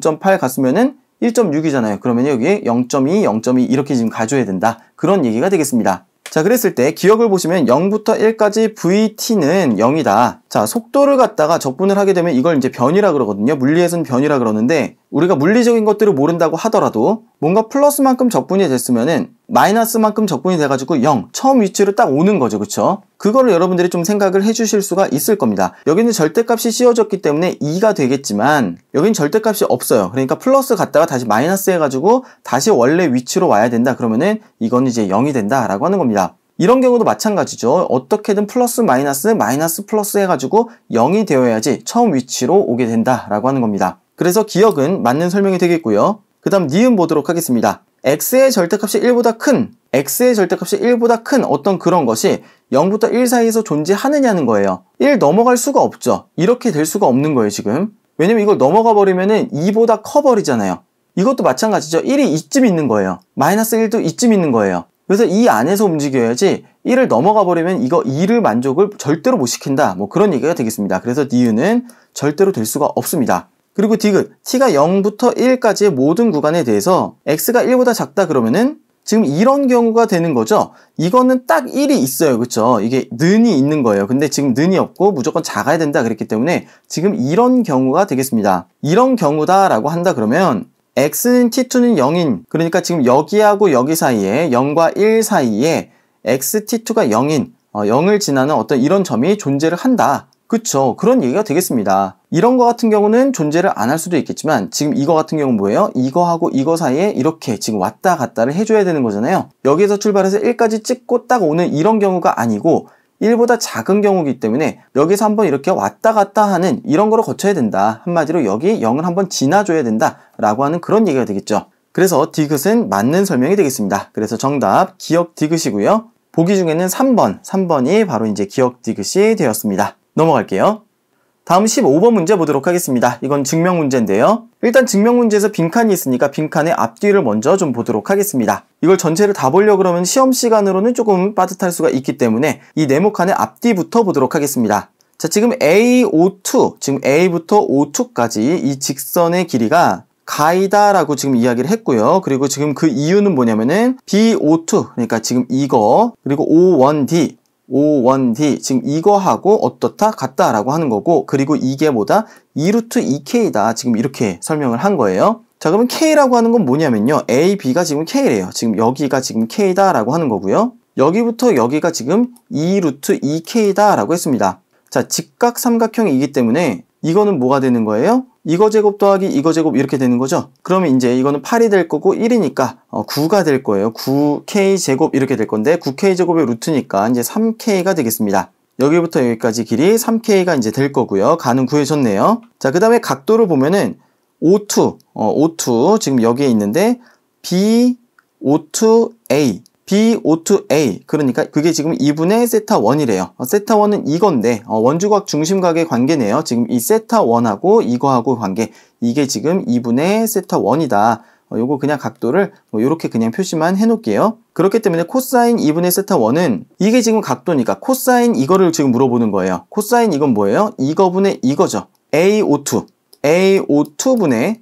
0.8 갔으면은 1.6이잖아요. 그러면 여기에 0.2, 0.2 이렇게 지금 가져야 된다. 그런 얘기가 되겠습니다. 자, 그랬을 때 기억을 보시면 0부터 1까지 VT는 0이다. 자, 속도를 갖다가 적분을 하게 되면 이걸 이제 변이라 그러거든요. 물리에서는 변이라 그러는데 우리가 물리적인 것들을 모른다고 하더라도 뭔가 플러스만큼 적분이 됐으면은 마이너스만큼 적분이 돼가지고 0, 처음 위치로 딱 오는 거죠. 그쵸? 그거를 여러분들이 좀 생각을 해주실 수가 있을 겁니다. 여기는 절대값이 씌워졌기 때문에 2가 되겠지만 여기는 절대값이 없어요. 그러니까 플러스 갔다가 다시 마이너스 해가지고 다시 원래 위치로 와야 된다. 그러면은 이건 이제 0이 된다라고 하는 겁니다. 이런 경우도 마찬가지죠. 어떻게든 플러스 마이너스 마이너스 플러스 해가지고 0이 되어야지 처음 위치로 오게 된다라고 하는 겁니다. 그래서 기억은 맞는 설명이 되겠고요. 그 다음 니은 보도록 하겠습니다. x의 절대값이 1보다 큰 x의 절대값이 1보다 큰 어떤 그런 것이 0부터 1 사이에서 존재하느냐는 거예요. 1 넘어갈 수가 없죠. 이렇게 될 수가 없는 거예요, 지금. 왜냐면 이걸 넘어가 버리면은 2보다 커 버리잖아요. 이것도 마찬가지죠. 1이 이쯤 있는 거예요. 마이너스 1도 이쯤 있는 거예요. 그래서 이 안에서 움직여야지 1을 넘어가 버리면 이거 2를 만족을 절대로 못 시킨다. 뭐 그런 얘기가 되겠습니다. 그래서 니은은 절대로 될 수가 없습니다. 그리고 디귿, t가 0부터 1까지의 모든 구간에 대해서 x가 1보다 작다 그러면은 지금 이런 경우가 되는 거죠. 이거는 딱 1이 있어요. 그렇죠? 이게 는이 있는 거예요. 근데 지금 는이 없고 무조건 작아야 된다 그랬기 때문에 지금 이런 경우가 되겠습니다. 이런 경우다라고 한다 그러면 x는 t2는 0인 그러니까 지금 여기하고 여기 사이에 0과 1 사이에 x t2가 0인 어, 0을 지나는 어떤 이런 점이 존재를 한다 그쵸 그런 얘기가 되겠습니다 이런 거 같은 경우는 존재를 안 할 수도 있겠지만 지금 이거 같은 경우는 뭐예요? 이거하고 이거 사이에 이렇게 지금 왔다 갔다를 해줘야 되는 거잖아요 여기에서 출발해서 1까지 찍고 딱 오는 이런 경우가 아니고 1보다 작은 경우이기 때문에 여기서 한번 이렇게 왔다 갔다 하는 이런 거를 거쳐야 된다. 한마디로 여기 0을 한번 지나줘야 된다. 라고 하는 그런 얘기가 되겠죠. 그래서 디귿은 맞는 설명이 되겠습니다. 그래서 정답 기억 디귿이고요. 보기 중에는 3번, 3번이 바로 이제 기억 디귿이 되었습니다. 넘어갈게요. 다음 15번 문제 보도록 하겠습니다. 이건 증명 문제인데요. 일단 증명 문제에서 빈칸이 있으니까 빈칸의 앞뒤를 먼저 좀 보도록 하겠습니다. 이걸 전체를 다 보려 그러면 시험 시간으로는 조금 빠듯할 수가 있기 때문에 이 네모칸의 앞뒤부터 보도록 하겠습니다. 자, 지금 a o 2 지금 A부터 O2까지 이 직선의 길이가 가이다라고 지금 이야기를 했고요. 그리고 지금 그 이유는 뭐냐면은 b o 2 그러니까 지금 이거, 그리고 O1D, O1D 지금 이거하고 어떻다 같다라고 하는 거고 그리고 이게 뭐다 2루트 2K다 지금 이렇게 설명을 한 거예요 자 그러면 K라고 하는 건 뭐냐면요 A, B가 지금 K래요 지금 여기가 지금 K다라고 하는 거고요 여기부터 여기가 지금 2루트 2K다라고 했습니다 자 직각 삼각형이기 때문에 이거는 뭐가 되는 거예요? 이거 제곱 더하기 이거 제곱 이렇게 되는 거죠? 그러면 이제 이거는 8이 될 거고 1이니까 어, 9가 될 거예요. 9k 제곱 이렇게 될 건데 9k 제곱의 루트니까 이제 3k가 되겠습니다. 여기부터 여기까지 길이 3k가 이제 될 거고요. 가는 구해졌네요. 자, 그 다음에 각도를 보면은 O2, 어, O2 지금 여기에 있는데 B, O2, A b o 2 a 그러니까 그게 지금 2분의 세타 1이래요 어, 세타 1은 이건데 어, 원주각 중심각의 관계네요 지금 이 세타 1하고 이거하고 관계 이게 지금 2분의 세타 1이다 어, 요거 그냥 각도를 이렇게 뭐 그냥 표시만 해놓을게요 그렇기 때문에 코사인 2분의 세타 1은 이게 지금 각도니까 코사인 이거를 지금 물어보는 거예요 코사인 이건 뭐예요? 이거분의 이거죠 a o 2 a o 2분의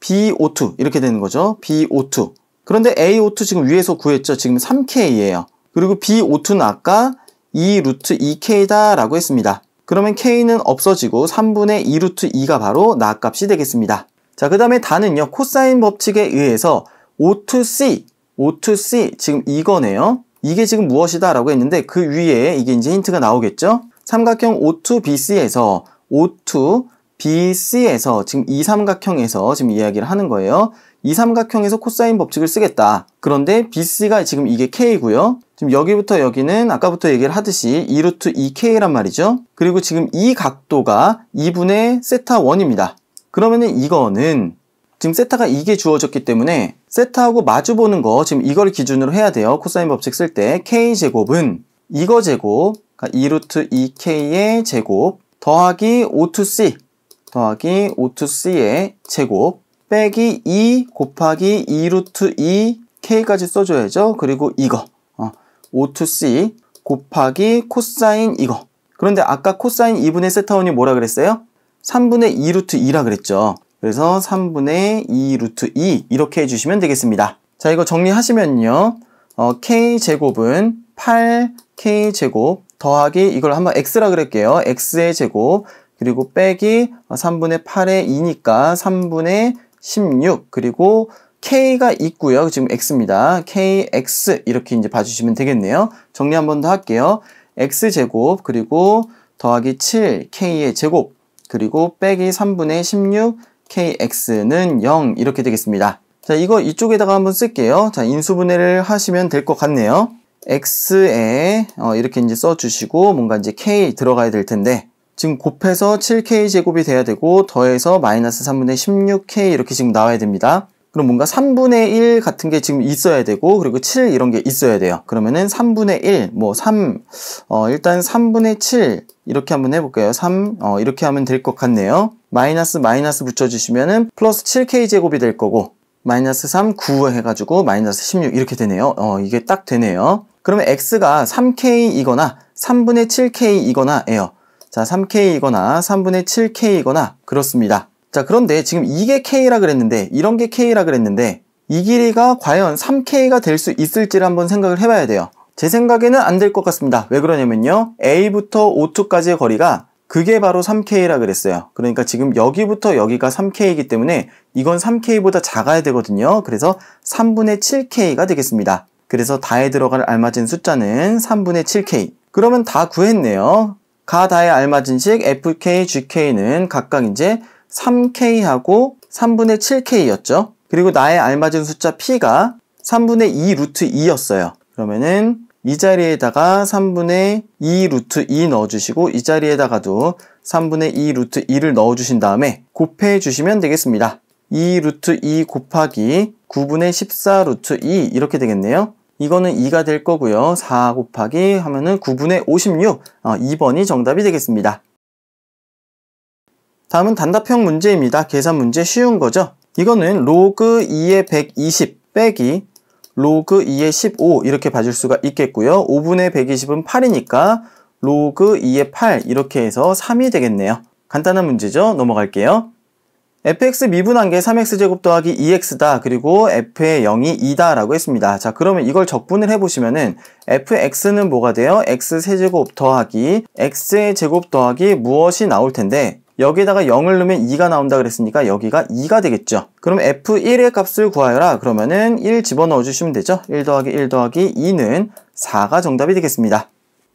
b o 2 이렇게 되는 거죠 b o 2 그런데 AO2 지금 위에서 구했죠. 지금 3K예요. 그리고 B O2는 아까 2 e 루트 2K다 라고 했습니다. 그러면 K는 없어지고 3분의 2 루트 2가 바로 나값이 되겠습니다. 자, 그 다음에 다는요. 코사인 법칙에 의해서 O2C, O2C 지금 이거네요. 이게 지금 무엇이다 라고 했는데 그 위에 이게 이제 힌트가 나오겠죠. 삼각형 O2BC에서 O2BC에서 지금 이 삼각형에서 지금 이야기를 하는 거예요. 이 삼각형에서 코사인 법칙을 쓰겠다. 그런데 BC가 지금 이게 K고요. 이 지금 여기부터 여기는 아까부터 얘기를 하듯이 2루트 2K란 말이죠. 그리고 지금 이 각도가 2분의 세타 1입니다. 그러면은 이거는 지금 세타가 이게 주어졌기 때문에 세타하고 마주보는 거 지금 이걸 기준으로 해야 돼요. 코사인 법칙 쓸 때 K제곱은 이거 제곱 그러니까 2루트 2K의 제곱 더하기 O2C 더하기 O2C의 제곱 빼기 2 곱하기 2루트 2 k까지 써줘야죠. 그리고 이거 어, 5 to c 곱하기 코사인 이거 그런데 아까 코사인 2분의 세타운이 뭐라 그랬어요? 3분의 2루트 2라 그랬죠. 그래서 3분의 2루트 2 이렇게 해주시면 되겠습니다. 자 이거 정리하시면요. 어, k제곱은 8k제곱 더하기 이걸 한번 x라 그럴게요. x의 제곱 그리고 빼기 3분의 8의 2니까 3분의 16 그리고 K가 있고요. 지금 X입니다. KX 이렇게 이제 봐주시면 되겠네요. 정리 한 번 더 할게요. X제곱 그리고 더하기 7 K의 제곱 그리고 빼기 3분의 16 KX는 0 이렇게 되겠습니다. 자 이거 이쪽에다가 한번 쓸게요. 자 인수분해를 하시면 될 것 같네요. X에 어, 이렇게 이제 써주시고 뭔가 이제 K 들어가야 될 텐데 지금 곱해서 7k 제곱이 돼야 되고 더해서 마이너스 3분의 16k 이렇게 지금 나와야 됩니다. 그럼 뭔가 3분의 1 같은 게 지금 있어야 되고 그리고 7 이런 게 있어야 돼요. 그러면은 3분의 1, 뭐 3, 어 일단 3분의 7 이렇게 한번 해볼게요. 3 어 이렇게 하면 될 것 같네요. 마이너스 마이너스 붙여주시면은 플러스 7k 제곱이 될 거고 마이너스 3, 9 해가지고 마이너스 16 이렇게 되네요. 어 이게 딱 되네요. 그러면 x가 3k이거나 3분의 7k이거나 에요 자, 3K이거나 3분의 7K이거나 그렇습니다. 자, 그런데 지금 이게 K라 그랬는데 이런 게 K라 그랬는데 이 길이가 과연 3K가 될 수 있을지를 한번 생각을 해봐야 돼요. 제 생각에는 안 될 것 같습니다. 왜 그러냐면요. A부터 O2까지의 거리가 그게 바로 3K라 그랬어요. 그러니까 지금 여기부터 여기가 3K이기 때문에 이건 3K보다 작아야 되거든요. 그래서 3분의 7K가 되겠습니다. 그래서 다에 들어갈 알맞은 숫자는 3분의 7K. 그러면 다 구했네요. 가다에 알맞은 식 FK, GK는 각각 이제 3K하고 3분의 7K였죠. 그리고 나의 알맞은 숫자 P가 3분의 2 루트 2였어요. 그러면은 이 자리에다가 3분의 2 루트 2 넣어주시고 이 자리에다가도 3분의 2 루트 2를 넣어주신 다음에 곱해 주시면 되겠습니다. 2 루트 2 곱하기 9분의 14 루트 2 이렇게 되겠네요. 이거는 2가 될 거고요. 4 곱하기 하면은 9분의 56, 어, 2번이 정답이 되겠습니다. 다음은 단답형 문제입니다. 계산 문제 쉬운 거죠. 이거는 로그 2의 120 빼기 로그 2의 15 이렇게 봐줄 수가 있겠고요. 5분의 120은 8이니까 로그 2의 8 이렇게 해서 3이 되겠네요. 간단한 문제죠. 넘어갈게요. fx 미분한 게 3x제곱 더하기 2x다 그리고 f의 0이 2다 라고 했습니다 자 그러면 이걸 적분을 해보시면은 fx는 뭐가 돼요? x세제곱 더하기 x의 제곱 더하기 무엇이 나올 텐데 여기에다가 0을 넣으면 2가 나온다 그랬으니까 여기가 2가 되겠죠 그럼 f1의 값을 구하여라 그러면은 1 집어넣어 주시면 되죠 1 더하기 1 더하기 2는 4가 정답이 되겠습니다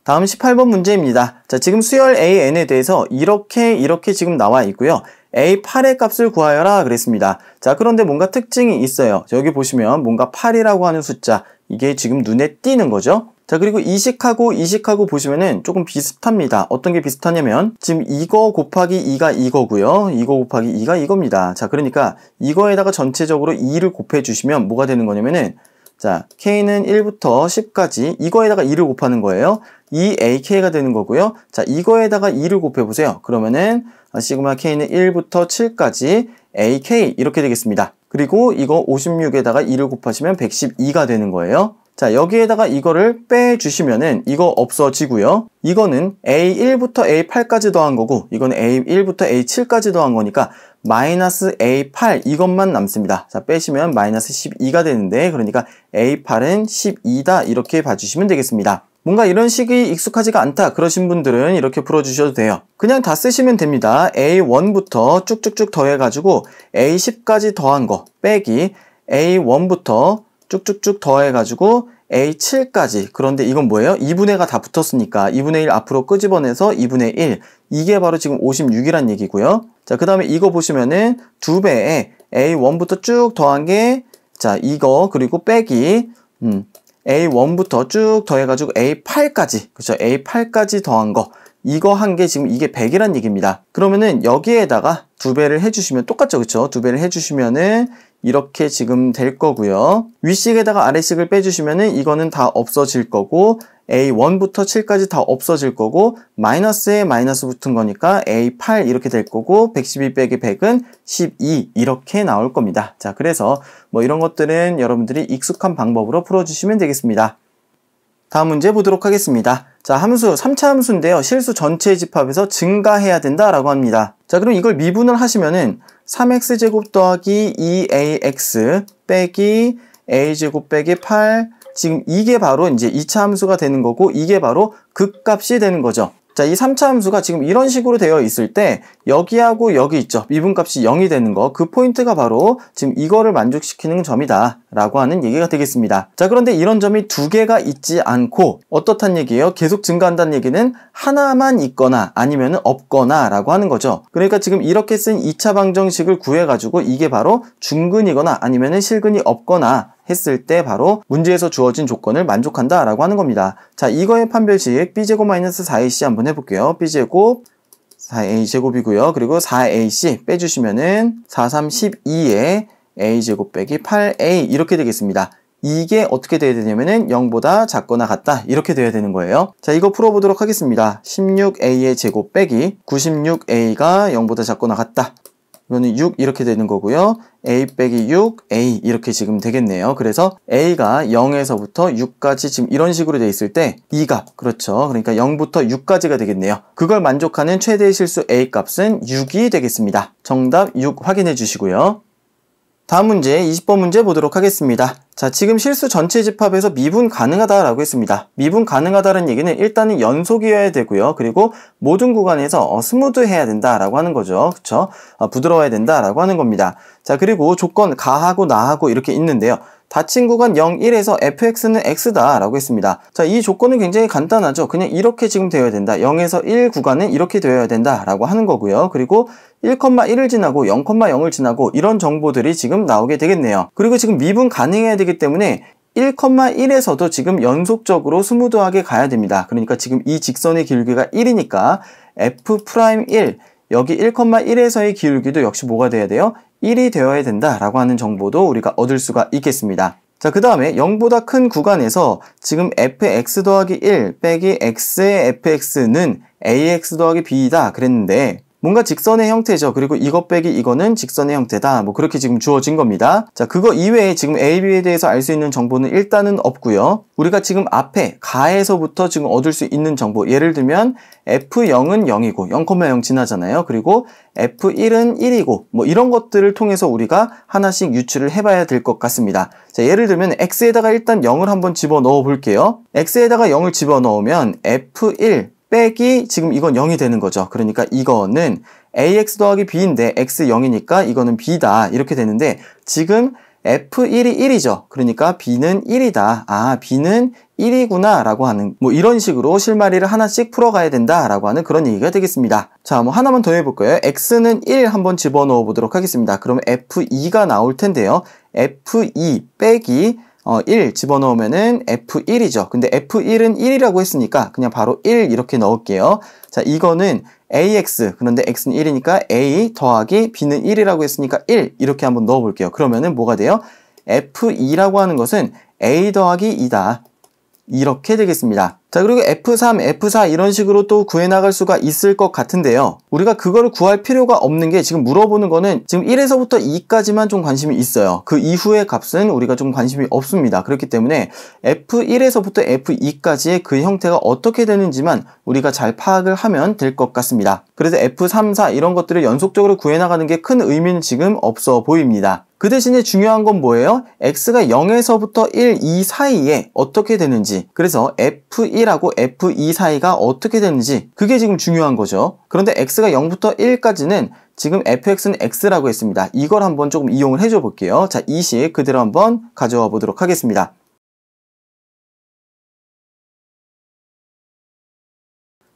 다음 18번 문제입니다 자 지금 수열 AN에 대해서 이렇게 이렇게 지금 나와 있고요 A8의 값을 구하여라 그랬습니다. 자 그런데 뭔가 특징이 있어요. 여기 보시면 뭔가 8이라고 하는 숫자 이게 지금 눈에 띄는 거죠. 자 그리고 이식하고 이식하고 보시면은 조금 비슷합니다 어떤 게 비슷하냐면 지금 이거 곱하기 2가 이거고요 이거 곱하기 2가 이겁니다 자 그러니까 이거에다가 전체적으로 2를 곱해 주시면 뭐가 되는 거냐면은 자 k는 1부터 10까지 이거에다가 2를 곱하는 거예요 2ak가 되는 거고요 자 이거에다가 2를 곱해 보세요 그러면은 시그마 K는 1부터 7까지 AK 이렇게 되겠습니다. 그리고 이거 56에다가 2를 곱하시면 112가 되는 거예요. 자 여기에다가 이거를 빼주시면은 이거 없어지고요. 이거는 A1부터 A8까지 더한 거고 이건 A1부터 A7까지 더한 거니까 마이너스 A8 이것만 남습니다. 자, 빼시면 마이너스 12가 되는데 그러니까 A8은 12다 이렇게 봐주시면 되겠습니다. 뭔가 이런 식이 익숙하지가 않다 그러신 분들은 이렇게 풀어주셔도 돼요. 그냥 다 쓰시면 됩니다. A1부터 쭉쭉쭉 더해가지고 A10까지 더한 거 빼기 A1부터 쭉쭉쭉 더해가지고 A7까지 그런데 이건 뭐예요? 2분의 가다 붙었으니까 2분의 1 앞으로 끄집어내서 2분의 1 이게 바로 지금 56이란 얘기고요 자그 다음에 이거 보시면은 두 배에 A1부터 쭉 더한 게 자 이거 그리고 빼기 음, A1부터 쭉 더해가지고 A8까지 그렇죠 A8까지 더한 거 이거 한 게 지금 이게 100이란 얘기입니다. 그러면은 여기에다가 두 배를 해주시면 똑같죠, 그렇죠? 두 배를 해주시면은 이렇게 지금 될 거고요. 위식에다가아래식을 빼주시면은 이거는 다 없어질 거고 A1부터 7까지 다 없어질 거고 마이너스에 마이너스 붙은 거니까 A8 이렇게 될 거고 112 빼기 100은 12 이렇게 나올 겁니다. 자 그래서 뭐 이런 것들은 여러분들이 익숙한 방법으로 풀어주시면 되겠습니다. 다음 문제 보도록 하겠습니다. 자, 함수, 3차 함수인데요. 실수 전체의 집합에서 증가해야 된다라고 합니다. 자, 그럼 이걸 미분을 하시면은 3x제곱 더하기 2ax 빼기 a제곱 빼기 8 지금 이게 바로 이제 2차 함수가 되는 거고 이게 바로 극값이 되는 거죠. 자, 이 3차 함수가 지금 이런 식으로 되어 있을 때 여기하고 여기 있죠. 미분값이 0이 되는 거. 그 포인트가 바로 지금 이거를 만족시키는 점이다. 라고 하는 얘기가 되겠습니다. 자, 그런데 이런 점이 두 개가 있지 않고 어떻단 얘기예요? 계속 증가한다는 얘기는 하나만 있거나 아니면 없거나 라고 하는 거죠. 그러니까 지금 이렇게 쓴 2차 방정식을 구해가지고 이게 바로 중근이거나 아니면 실근이 없거나 했을 때 바로 문제에서 주어진 조건을 만족한다 라고 하는 겁니다. 자 이거의 판별식 b제곱 마이너스 4ac 한번 해볼게요. b제곱 4a제곱이고요. 그리고 4ac 빼주시면은 4, 3, 12에 a제곱 빼기 8a 이렇게 되겠습니다. 이게 어떻게 돼야 되냐면은 0보다 작거나 같다 이렇게 돼야 되는 거예요 자 이거 풀어보도록 하겠습니다 16a의 제곱 빼기 96a가 0보다 작거나 같다 이거는 6 이렇게 되는 거고요 a 빼기 6, a 이렇게 지금 되겠네요. 그래서 a가 0에서부터 6까지 지금 이런 식으로 돼 있을 때이 값, 그렇죠. 그러니까 0부터 6까지가 되겠네요. 그걸 만족하는 최대 실수 a 값은 6이 되겠습니다. 정답 6 확인해 주시고요. 다음 문제 20번 문제 보도록 하겠습니다. 자, 지금 실수 전체 집합에서 미분 가능하다라고 했습니다. 미분 가능하다는 얘기는 일단은 연속이어야 되고요. 그리고 모든 구간에서 어, 스무드해야 된다라고 하는 거죠. 그쵸? 어, 부드러워야 된다라고 하는 겁니다. 자, 그리고 조건 가하고 나하고 이렇게 있는데요. 닫힌 구간 0, 1에서 fx는 x다 라고 했습니다. 자, 이 조건은 굉장히 간단하죠. 그냥 이렇게 지금 되어야 된다. 0에서 1 구간은 이렇게 되어야 된다 라고 하는 거고요. 그리고 1,1을 지나고 0,0을 지나고 이런 정보들이 지금 나오게 되겠네요. 그리고 지금 미분 가능해야 되기 때문에 1,1에서도 지금 연속적으로 스무드하게 가야 됩니다. 그러니까 지금 이 직선의 길울기가 1이니까 f'1 여기 1,1에서의 기울기도 역시 뭐가 돼야 돼요? 1이 되어야 된다라고 하는 정보도 우리가 얻을 수가 있겠습니다. 자, 그 다음에 0보다 큰 구간에서 지금 fx 더하기 1 빼기 x의 fx는 ax 더하기 b이다 그랬는데 뭔가 직선의 형태죠. 그리고 이것 빼기 이거는 직선의 형태다. 뭐 그렇게 지금 주어진 겁니다. 자, 그거 이외에 지금 A, B에 대해서 알 수 있는 정보는 일단은 없고요. 우리가 지금 앞에 가에서부터 지금 얻을 수 있는 정보 예를 들면 F0은 0이고 0,0 지나잖아요. 그리고 F1은 1이고 뭐 이런 것들을 통해서 우리가 하나씩 유출을 해봐야 될 것 같습니다. 자, 예를 들면 X에다가 일단 0을 한번 집어넣어 볼게요. X에다가 0을 집어넣으면 F1 빼기 지금 이건 0이 되는 거죠. 그러니까 이거는 ax 더하기 b인데 x 0이니까 이거는 b다 이렇게 되는데 지금 f1이 1이죠. 그러니까 b는 1이다. 아, b는 1이구나 라고 하는 뭐 이런 식으로 실마리를 하나씩 풀어가야 된다 라고 하는 그런 얘기가 되겠습니다. 자, 뭐 하나만 더 해볼까요? x는 1 한번 집어넣어 보도록 하겠습니다. 그러면 f2가 나올 텐데요. f2 빼기 어, 1 집어넣으면은 F1이죠. 근데 F1은 1이라고 했으니까 그냥 바로 1 이렇게 넣을게요. 자, 이거는 AX, 그런데 X는 1이니까 A 더하기 B는 1이라고 했으니까 1 이렇게 한번 넣어볼게요. 그러면은 뭐가 돼요? F2라고 하는 것은 A 더하기 2다. 이렇게 되겠습니다. 자 그리고 F3, F4 이런 식으로 또 구해 나갈 수가 있을 것 같은데요. 우리가 그거를 구할 필요가 없는 게 지금 물어보는 거는 지금 1에서부터 2까지만 좀 관심이 있어요. 그 이후의 값은 우리가 좀 관심이 없습니다. 그렇기 때문에 F1에서부터 F2까지의 그 형태가 어떻게 되는지만 우리가 잘 파악을 하면 될 것 같습니다. 그래서 F3, 4 이런 것들을 연속적으로 구해 나가는 게 큰 의미는 지금 없어 보입니다. 그 대신에 중요한 건 뭐예요? x가 0에서부터 1, 2 사이에 어떻게 되는지 그래서 f1 1하고 F2 e 사이가 어떻게 되는지 그게 지금 중요한 거죠. 그런데 x가 0부터 1까지는 지금 fx는 x라고 했습니다. 이걸 한번 조금 이용을 해 줘 볼게요. 자, 이 식 그대로 한번 가져와 보도록 하겠습니다.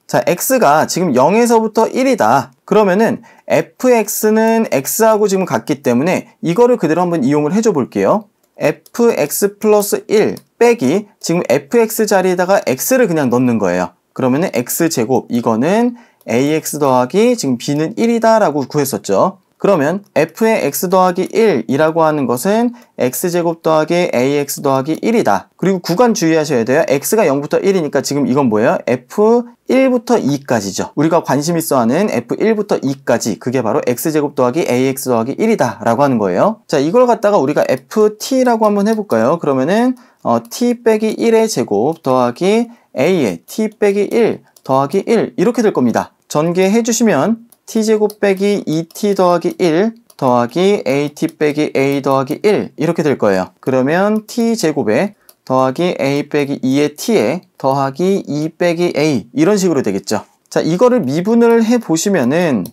자, x가 지금 0에서부터 1이다. 그러면은 fx는 x하고 지금 같기 때문에 이거를 그대로 한번 이용을 해 줘 볼게요. fx 플러스 1 빼기 지금 fx 자리에다가 x를 그냥 넣는 거예요. 그러면은 x제곱 이거는 ax 더하기 지금 b는 1이다라고 구했었죠. 그러면 f의 x 더하기 1이라고 하는 것은 x제곱 더하기 ax 더하기 1이다. 그리고 구간 주의하셔야 돼요. x가 0부터 1이니까 지금 이건 뭐예요? f1부터 2까지죠. 우리가 관심 있어하는 f1부터 2까지 그게 바로 x제곱 더하기 ax 더하기 1이다 라고 하는 거예요. 자 이걸 갖다가 우리가 ft라고 한번 해볼까요? 그러면은 어, t 빼기 1의 제곱 더하기 a의 t 빼기 1 더하기 1 이렇게 될 겁니다. 전개해 주시면 t제곱 빼기 2t e 더하기 1 더하기 at 빼기 a 더하기 1 이렇게 될 거예요. 그러면 t제곱에 더하기 a 빼기 2의 t에 더하기 2 e 빼기 a 이런 식으로 되겠죠. 자, 이거를 미분을 해보시면은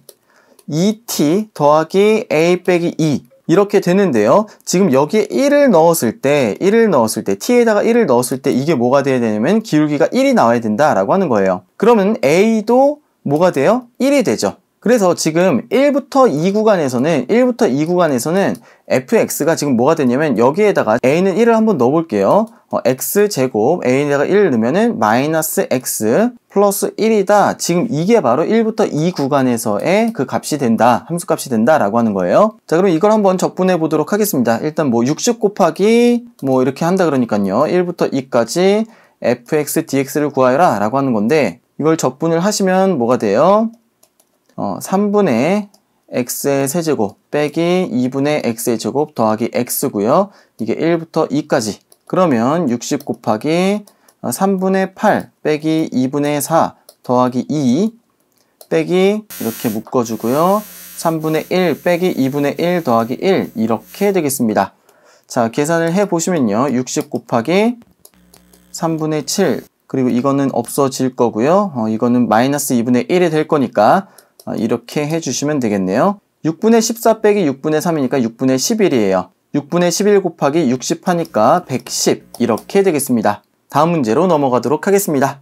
2t e 더하기 a 빼기 2 이렇게 되는데요. 지금 여기에 1을 넣었을 때, 1을 넣었을 때, t에다가 1을 넣었을 때 이게 뭐가 돼야 되냐면 기울기가 1이 나와야 된다라고 하는 거예요. 그러면 a도 뭐가 돼요? 1이 되죠. 그래서 지금 1부터 2구간에서는 1부터 2구간에서는 fx가 지금 뭐가 되냐면 여기에다가 a는 1을 한번 넣어볼게요. 어, x제곱 a에다가 1을 넣으면은 마이너스 x 플러스 1이다. 지금 이게 바로 1부터 2 구간에서의 그 값이 된다. 함수값이 된다라고 하는 거예요. 자 그럼 이걸 한번 적분해 보도록 하겠습니다. 일단 뭐 60 곱하기 뭐 이렇게 한다 그러니까요. 1부터 2까지 fx dx를 구하여라 라고 하는 건데 이걸 적분을 하시면 뭐가 돼요? 어, 3분의 x의 세제곱 빼기 2분의 x의 제곱 더하기 x고요. 이게 1부터 2까지. 그러면 60 곱하기 3분의 어, 8 빼기 2분의 4 더하기 2 빼기 이렇게 묶어주고요. 3분의 1 빼기 2분의 1 더하기 1 이렇게 되겠습니다. 자, 계산을 해보시면요. 60 곱하기 3분의 7 그리고 이거는 없어질 거고요. 어, 이거는 마이너스 2분의 1이 될 거니까 어, 이렇게 해주시면 되겠네요. 6분의 14 빼기 6분의 3이니까 6분의 11이에요. 6분의 11 곱하기 60 하니까 110 이렇게 되겠습니다. 다음 문제로 넘어가도록 하겠습니다.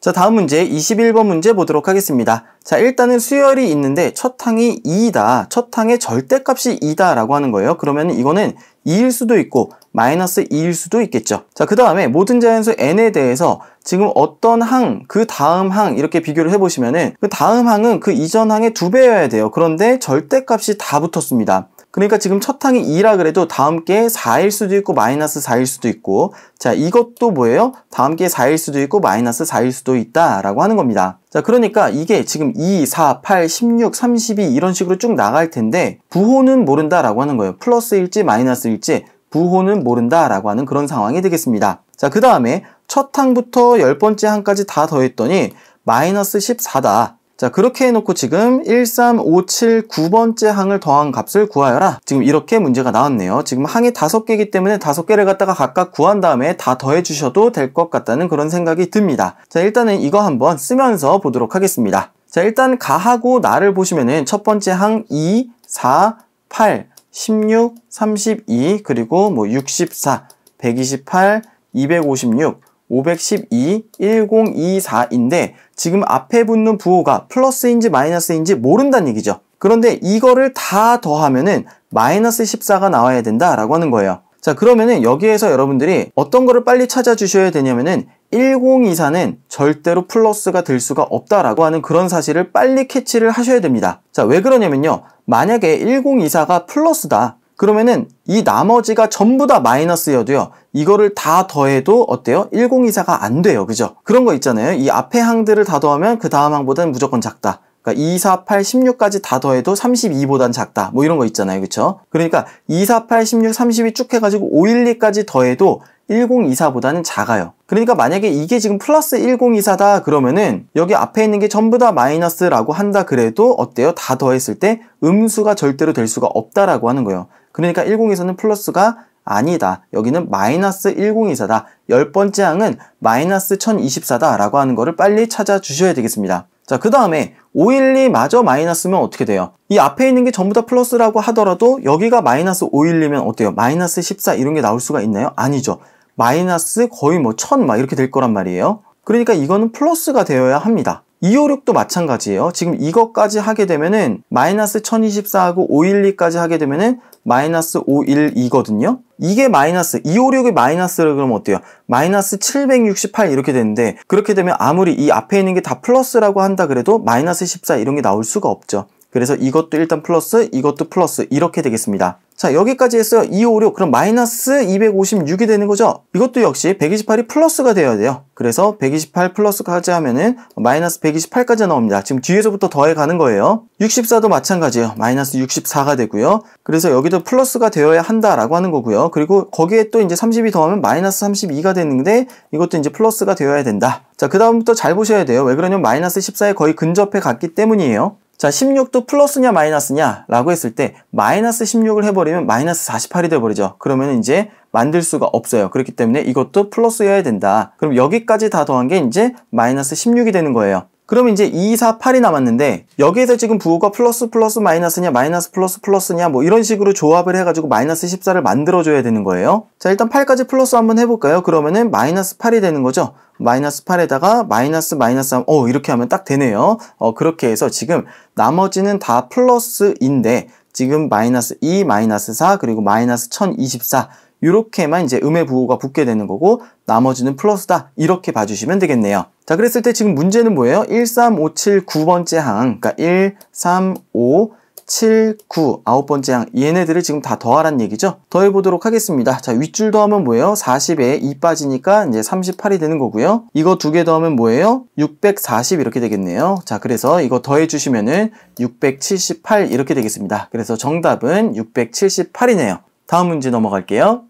자 다음 문제 21번 문제 보도록 하겠습니다. 자 일단은 수열이 있는데 첫 항이 2이다. 첫 항의 절대값이 2다라고 하는 거예요. 그러면 이거는 2일 수도 있고 마이너스 2일 수도 있겠죠. 자, 그 다음에 모든 자연수 n에 대해서 지금 어떤 항, 그 다음 항 이렇게 비교를 해보시면은 그 다음 항은 그 이전 항의 두 배여야 돼요. 그런데 절대값이 다 붙었습니다. 그러니까 지금 첫 항이 2라 그래도 다음 게 4일 수도 있고 마이너스 4일 수도 있고 자 이것도 뭐예요? 다음 게 4일 수도 있고 마이너스 4일 수도 있다라고 하는 겁니다. 자 그러니까 이게 지금 2, 4, 8, 16, 32 이런 식으로 쭉 나갈 텐데 부호는 모른다라고 하는 거예요. 플러스일지 마이너스일지 부호는 모른다라고 하는 그런 상황이 되겠습니다. 자, 그 다음에 첫 항부터 열 번째 항까지 다 더했더니 마이너스 14다. 자, 그렇게 해놓고 지금 1, 3, 5, 7, 9번째 항을 더한 값을 구하여라. 지금 이렇게 문제가 나왔네요. 지금 항이 다섯 개이기 때문에 다섯 개를 갖다가 각각 구한 다음에 다 더해주셔도 될 것 같다는 그런 생각이 듭니다. 자, 일단은 이거 한번 쓰면서 보도록 하겠습니다. 자, 일단 가하고 나를 보시면은 첫 번째 항 2, 4, 8, 16, 32, 그리고 뭐 64, 128, 256, 512, 1024인데 지금 앞에 붙는 부호가 플러스인지 마이너스인지 모른다는 얘기죠. 그런데 이거를 다 더하면은 마이너스 14가 나와야 된다라고 하는 거예요. 자 그러면은 여기에서 여러분들이 어떤 거를 빨리 찾아주셔야 되냐면은 1024는 절대로 플러스가 될 수가 없다라고 하는 그런 사실을 빨리 캐치를 하셔야 됩니다. 자, 왜 그러냐면요. 만약에 1024가 플러스다. 그러면은 이 나머지가 전부 다 마이너스여도요. 이거를 다 더해도 어때요? 1024가 안 돼요. 그죠? 그런 거 있잖아요. 이 앞에 항들을 다 더하면 그 다음 항보다는 무조건 작다. 그러니까 2, 4, 8, 16까지 다 더해도 32보단 작다. 뭐 이런 거 있잖아요. 그렇죠? 그러니까 2, 4, 8, 16, 32 쭉 해가지고 5, 1, 2까지 더해도 1024보다는 작아요. 그러니까 만약에 이게 지금 플러스 1024다 그러면은 여기 앞에 있는 게 전부 다 마이너스라고 한다 그래도 어때요? 다 더했을 때 음수가 절대로 될 수가 없다라고 하는 거예요. 그러니까 1 0 2 4는 플러스가 아니다. 여기는 마이너스 1024다. 열 번째 항은 마이너스 1024다라고 하는 거를 빨리 찾아주셔야 되겠습니다. 자, 그 다음에 512 마저 마이너스면 어떻게 돼요? 이 앞에 있는 게 전부 다 플러스라고 하더라도 여기가 마이너스 512면 어때요? 마이너스 14 이런 게 나올 수가 있나요? 아니죠. 마이너스 거의 뭐 1000 막 이렇게 될 거란 말이에요. 그러니까 이거는 플러스가 되어야 합니다. 256도 마찬가지예요. 지금 이것까지 하게 되면은 마이너스 1024하고 512까지 하게 되면은 마이너스 512거든요. 이게 마이너스 256이 마이너스를 그러면 어때요? 마이너스 768 이렇게 되는데 그렇게 되면 아무리 이 앞에 있는 게 다 플러스라고 한다 그래도 마이너스 14 이런 게 나올 수가 없죠. 그래서 이것도 일단 플러스 이것도 플러스 이렇게 되겠습니다. 자 여기까지 했어요. 256 그럼 마이너스 256이 되는 거죠. 이것도 역시 128이 플러스가 되어야 돼요. 그래서 128 플러스까지 하면은 마이너스 128까지 나옵니다. 지금 뒤에서부터 더해가는 거예요. 64도 마찬가지예요. 마이너스 64가 되고요. 그래서 여기도 플러스가 되어야 한다라고 하는 거고요. 그리고 거기에 또 이제 30이 더하면 마이너스 32가 되는데 이것도 이제 플러스가 되어야 된다. 자 그 다음부터 잘 보셔야 돼요. 왜 그러냐면 마이너스 14에 거의 근접해 갔기 때문이에요. 자, 16도 플러스냐 마이너스냐 라고 했을 때 마이너스 16을 해버리면 마이너스 48이 돼버리죠. 그러면 이제 만들 수가 없어요. 그렇기 때문에 이것도 플러스여야 된다. 그럼 여기까지 다 더한 게 이제 마이너스 16이 되는 거예요. 그럼 이제 2, 4, 8이 남았는데 여기에서 지금 부호가 플러스 플러스 마이너스냐 마이너스 플러스 플러스냐 뭐 이런 식으로 조합을 해가지고 마이너스 14를 만들어줘야 되는 거예요. 자 일단 8까지 플러스 한번 해볼까요? 그러면은 마이너스 8이 되는 거죠. 마이너스 8에다가 마이너스 마이너스 3, 어, 이렇게 하면 딱 되네요. 어, 그렇게 해서 지금 나머지는 다 플러스인데 지금 마이너스 2, 마이너스 4, 그리고 마이너스 1024 이렇게만 이제 음의 부호가 붙게 되는 거고 나머지는 플러스다 이렇게 봐주시면 되겠네요. 자 그랬을 때 지금 문제는 뭐예요? 1, 3, 5, 7, 9번째 항 그러니까 1, 3, 5, 7, 9, 아홉 번째 항 얘네들을 지금 다 더하란 얘기죠. 더해보도록 하겠습니다. 자 윗줄 더하면 뭐예요? 40에 2 빠지니까 이제 38이 되는 거고요. 이거 두 개 더하면 뭐예요? 640 이렇게 되겠네요. 자 그래서 이거 더해주시면은 678 이렇게 되겠습니다. 그래서 정답은 678이네요. 다음 문제 넘어갈게요.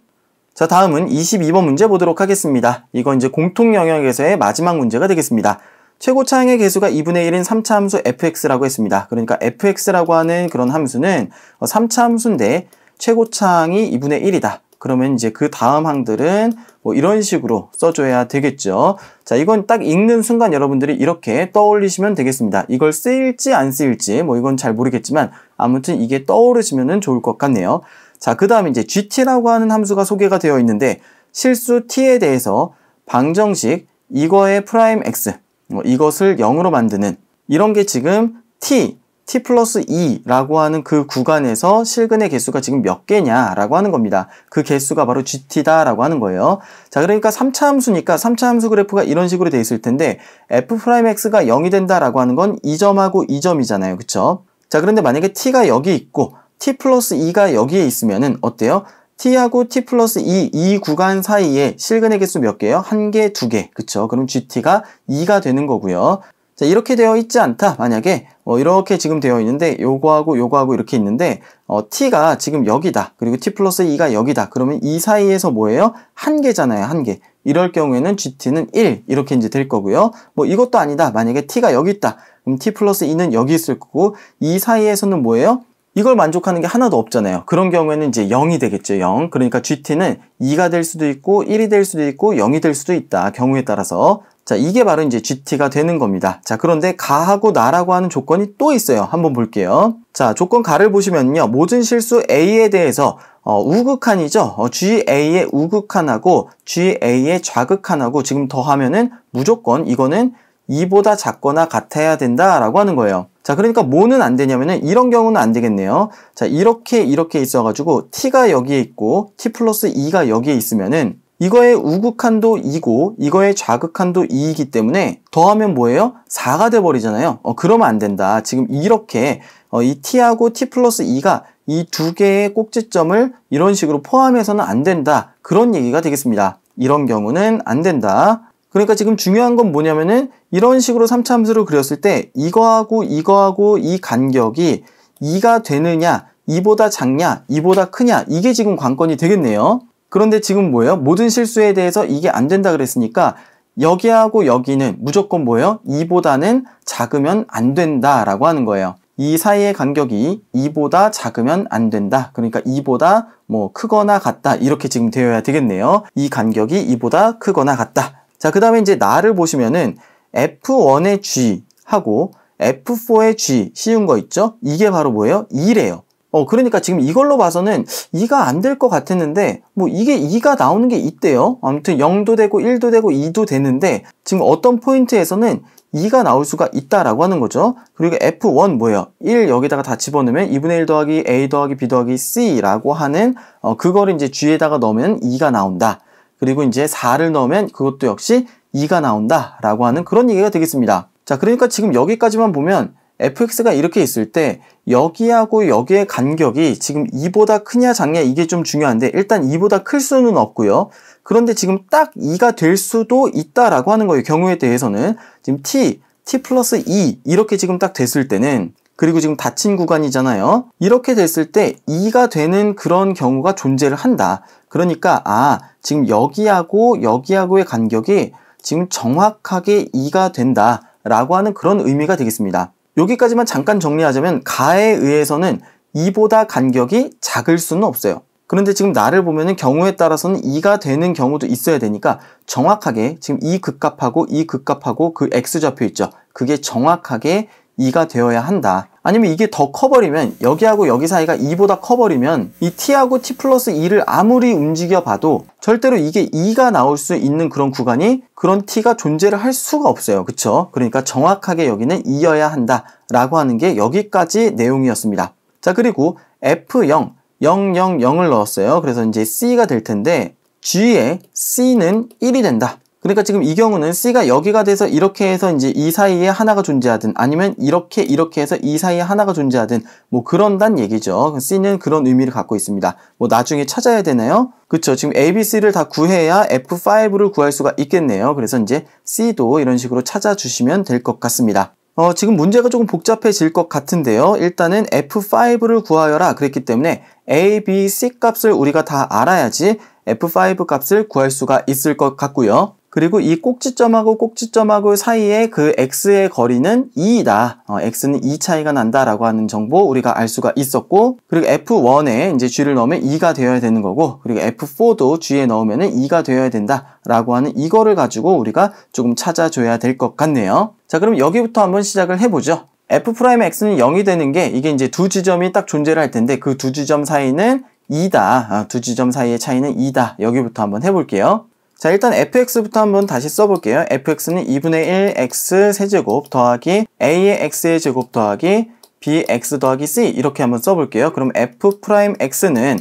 자 다음은 22번 문제 보도록 하겠습니다. 이건 이제 공통 영역에서의 마지막 문제가 되겠습니다. 최고 차항의 개수가 2분의 1인 3차 함수 fx라고 했습니다. 그러니까 fx라고 하는 그런 함수는 3차 어, 함수인데 최고 차항이 2분의 1이다. 그러면 이제 그 다음 항들은 뭐 이런 식으로 써줘야 되겠죠. 자, 이건 딱 읽는 순간 여러분들이 이렇게 떠올리시면 되겠습니다. 이걸 쓰일지 안 쓰일지 뭐 이건 잘 모르겠지만 아무튼 이게 떠오르시면 좋을 것 같네요. 자, 그 다음에 이제 gt라고 하는 함수가 소개가 되어 있는데 실수 t에 대해서 방정식 이거의 프라임 x 뭐 이것을 0으로 만드는 이런 게 지금 t, t 플러스 2라고 하는 그 구간에서 실근의 개수가 지금 몇 개냐라고 하는 겁니다. 그 개수가 바로 gt다라고 하는 거예요. 자, 그러니까 3차 함수니까 3차 함수 그래프가 이런 식으로 돼 있을 텐데 f'x가 0이 된다라고 하는 건 2점하고 2점이잖아요. 그렇죠? 자, 그런데 만약에 t가 여기 있고 t 플러스 2가 여기에 있으면은 어때요? T하고 T 플러스 2, 이 구간 사이에 실근의 개수 몇 개요? 한 개, 두 개. 그쵸? 그럼 GT가 2가 되는 거고요. 자, 이렇게 되어 있지 않다. 만약에 뭐 이렇게 지금 되어 있는데 요거하고 요거하고 이렇게 있는데 어, T가 지금 여기다. 그리고 T 플러스 2가 여기다. 그러면 이 사이에서 뭐예요? 한 개잖아요. 한 개. 이럴 경우에는 GT는 1 이렇게 이제 될 거고요. 뭐 이것도 아니다. 만약에 T가 여기 있다. 그럼 T 플러스 2는 여기 있을 거고 이 사이에서는 뭐예요? 이걸 만족하는 게 하나도 없잖아요. 그런 경우에는 이제 0이 되겠죠, 0. 그러니까 GT는 2가 될 수도 있고, 1이 될 수도 있고, 0이 될 수도 있다. 경우에 따라서. 자, 이게 바로 이제 GT가 되는 겁니다. 자, 그런데 가하고 나라고 하는 조건이 또 있어요. 한번 볼게요. 자, 조건 가를 보시면요. 모든 실수 A에 대해서 어, 우극한이죠. 어, GA의 우극한하고 GA의 좌극한하고 지금 더하면은 무조건 이거는 2보다 작거나 같아야 된다라고 하는 거예요. 자, 그러니까 뭐는 안 되냐면은 이런 경우는 안 되겠네요. 자, 이렇게 이렇게 있어가지고 t가 여기에 있고 t 플러스 2가 여기에 있으면은 이거의 우극한도 2고 이거의 좌극한도 2이기 때문에 더하면 뭐예요? 4가 돼버리잖아요. 어, 그러면 안 된다. 지금 이렇게 어, 이 t하고 t 플러스 2가 이 두 개의 꼭지점을 이런 식으로 포함해서는 안 된다. 그런 얘기가 되겠습니다. 이런 경우는 안 된다. 그러니까 지금 중요한 건 뭐냐면은 이런 식으로 삼참수를 그렸을 때 이거하고 이거하고 이 간격이 2가 되느냐, 2보다 작냐, 2보다 크냐 이게 지금 관건이 되겠네요. 그런데 지금 뭐예요? 모든 실수에 대해서 이게 안 된다 그랬으니까 여기하고 여기는 무조건 뭐예요? 2보다는 작으면 안 된다라고 하는 거예요. 이 사이의 간격이 2보다 작으면 안 된다. 그러니까 2보다 뭐 크거나 같다. 이렇게 지금 되어야 되겠네요. 이 간격이 2보다 크거나 같다. 자, 그 다음에 이제 나를 보시면은 F1의 G하고 F4의 G 쉬운 거 있죠? 이게 바로 뭐예요? 2래요. 어, 그러니까 지금 이걸로 봐서는 2가 안 될 것 같았는데, 뭐 이게 2가 나오는 게 있대요. 아무튼 0도 되고 1도 되고 2도 되는데, 지금 어떤 포인트에서는 2가 나올 수가 있다라고 하는 거죠. 그리고 F1 뭐예요? 1 여기다가 다 집어넣으면 2분의 1 더하기 A 더하기 B 더하기 C라고 하는, 어, 그거를 이제 G에다가 넣으면 2가 나온다. 그리고 이제 4를 넣으면 그것도 역시 2가 나온다 라고 하는 그런 얘기가 되겠습니다. 자 그러니까 지금 여기까지만 보면 fx가 이렇게 있을 때 여기하고 여기의 간격이 지금 2보다 크냐 작냐 이게 좀 중요한데 일단 2보다 클 수는 없고요. 그런데 지금 딱 2가 될 수도 있다라고 하는 거예요. 경우에 대해서는 지금 t, t 플러스 2 e 이렇게 지금 딱 됐을 때는 그리고 지금 닫힌 구간이잖아요. 이렇게 됐을 때 2가 되는 그런 경우가 존재를 한다. 그러니까 아 지금 여기하고 여기하고의 간격이 지금 정확하게 2가 된다라고 하는 그런 의미가 되겠습니다. 여기까지만 잠깐 정리하자면 가에 의해서는 2보다 간격이 작을 수는 없어요. 그런데 지금 나를 보면 경우에 따라서는 2가 되는 경우도 있어야 되니까 정확하게 지금 이 극값하고 이 극값하고 그 x좌표 있죠. 그게 정확하게 2가 되어야 한다. 아니면 이게 더 커버리면 여기하고 여기 사이가 2보다 커버리면 이 t하고 t 플러스 2를 아무리 움직여 봐도 절대로 이게 2가 나올 수 있는 그런 구간이 그런 t가 존재를 할 수가 없어요. 그쵸? 그러니까 정확하게 여기는 2여야 한다 라고 하는 게 여기까지 내용이었습니다. 자 그리고 f0, 000을 넣었어요. 그래서 이제 c가 될 텐데 g 에 c는 1이 된다. 그러니까 지금 이 경우는 C가 여기가 돼서 이렇게 해서 이제 이 사이에 하나가 존재하든 아니면 이렇게 이렇게 해서 이 사이에 하나가 존재하든 뭐 그런단 얘기죠. C는 그런 의미를 갖고 있습니다. 뭐 나중에 찾아야 되나요? 그쵸. 지금 A, B, C를 다 구해야 F5를 구할 수가 있겠네요. 그래서 이제 C도 이런 식으로 찾아주시면 될 것 같습니다. 어, 지금 문제가 조금 복잡해질 것 같은데요. 일단은 F5를 구하여라 그랬기 때문에 A, B, C 값을 우리가 다 알아야지 F5 값을 구할 수가 있을 것 같고요. 그리고 이 꼭지점하고 꼭지점하고 사이에 그 x의 거리는 2이다. 어, x는 2 차이가 난다라고 하는 정보 우리가 알 수가 있었고 그리고 f1에 이제 g를 넣으면 2가 되어야 되는 거고 그리고 f4도 g에 넣으면 2가 되어야 된다라고 하는 이거를 가지고 우리가 조금 찾아줘야 될 것 같네요. 자 그럼 여기부터 한번 시작을 해보죠. f'x는 0이 되는 게 이게 이제 두 지점이 딱 존재를 할 텐데 그 두 지점 사이는 2다. 아, 두 지점 사이의 차이는 2다. 여기부터 한번 해볼게요. 자 일단 fx부터 한번 다시 써볼게요. fx는 2분의 1x 세제곱 더하기 a의 x의 제곱 더하기 bx 더하기 c 이렇게 한번 써볼게요. 그럼 f'x는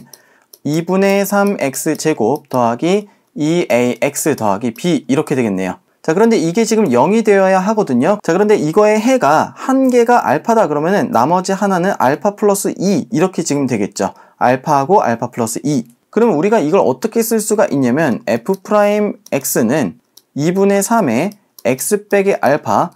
2분의 3x 제곱 더하기 2ax 더하기 b 이렇게 되겠네요. 자 그런데 이게 지금 0이 되어야 하거든요 자 그런데 이거의 해가 한 개가 알파다 그러면은 나머지 하나는 알파 플러스 2 이렇게 지금 되겠죠 알파하고 알파 플러스 2 그럼 우리가 이걸 어떻게 쓸 수가 있냐면 f'x는 2분의 3에 x 빼기 알파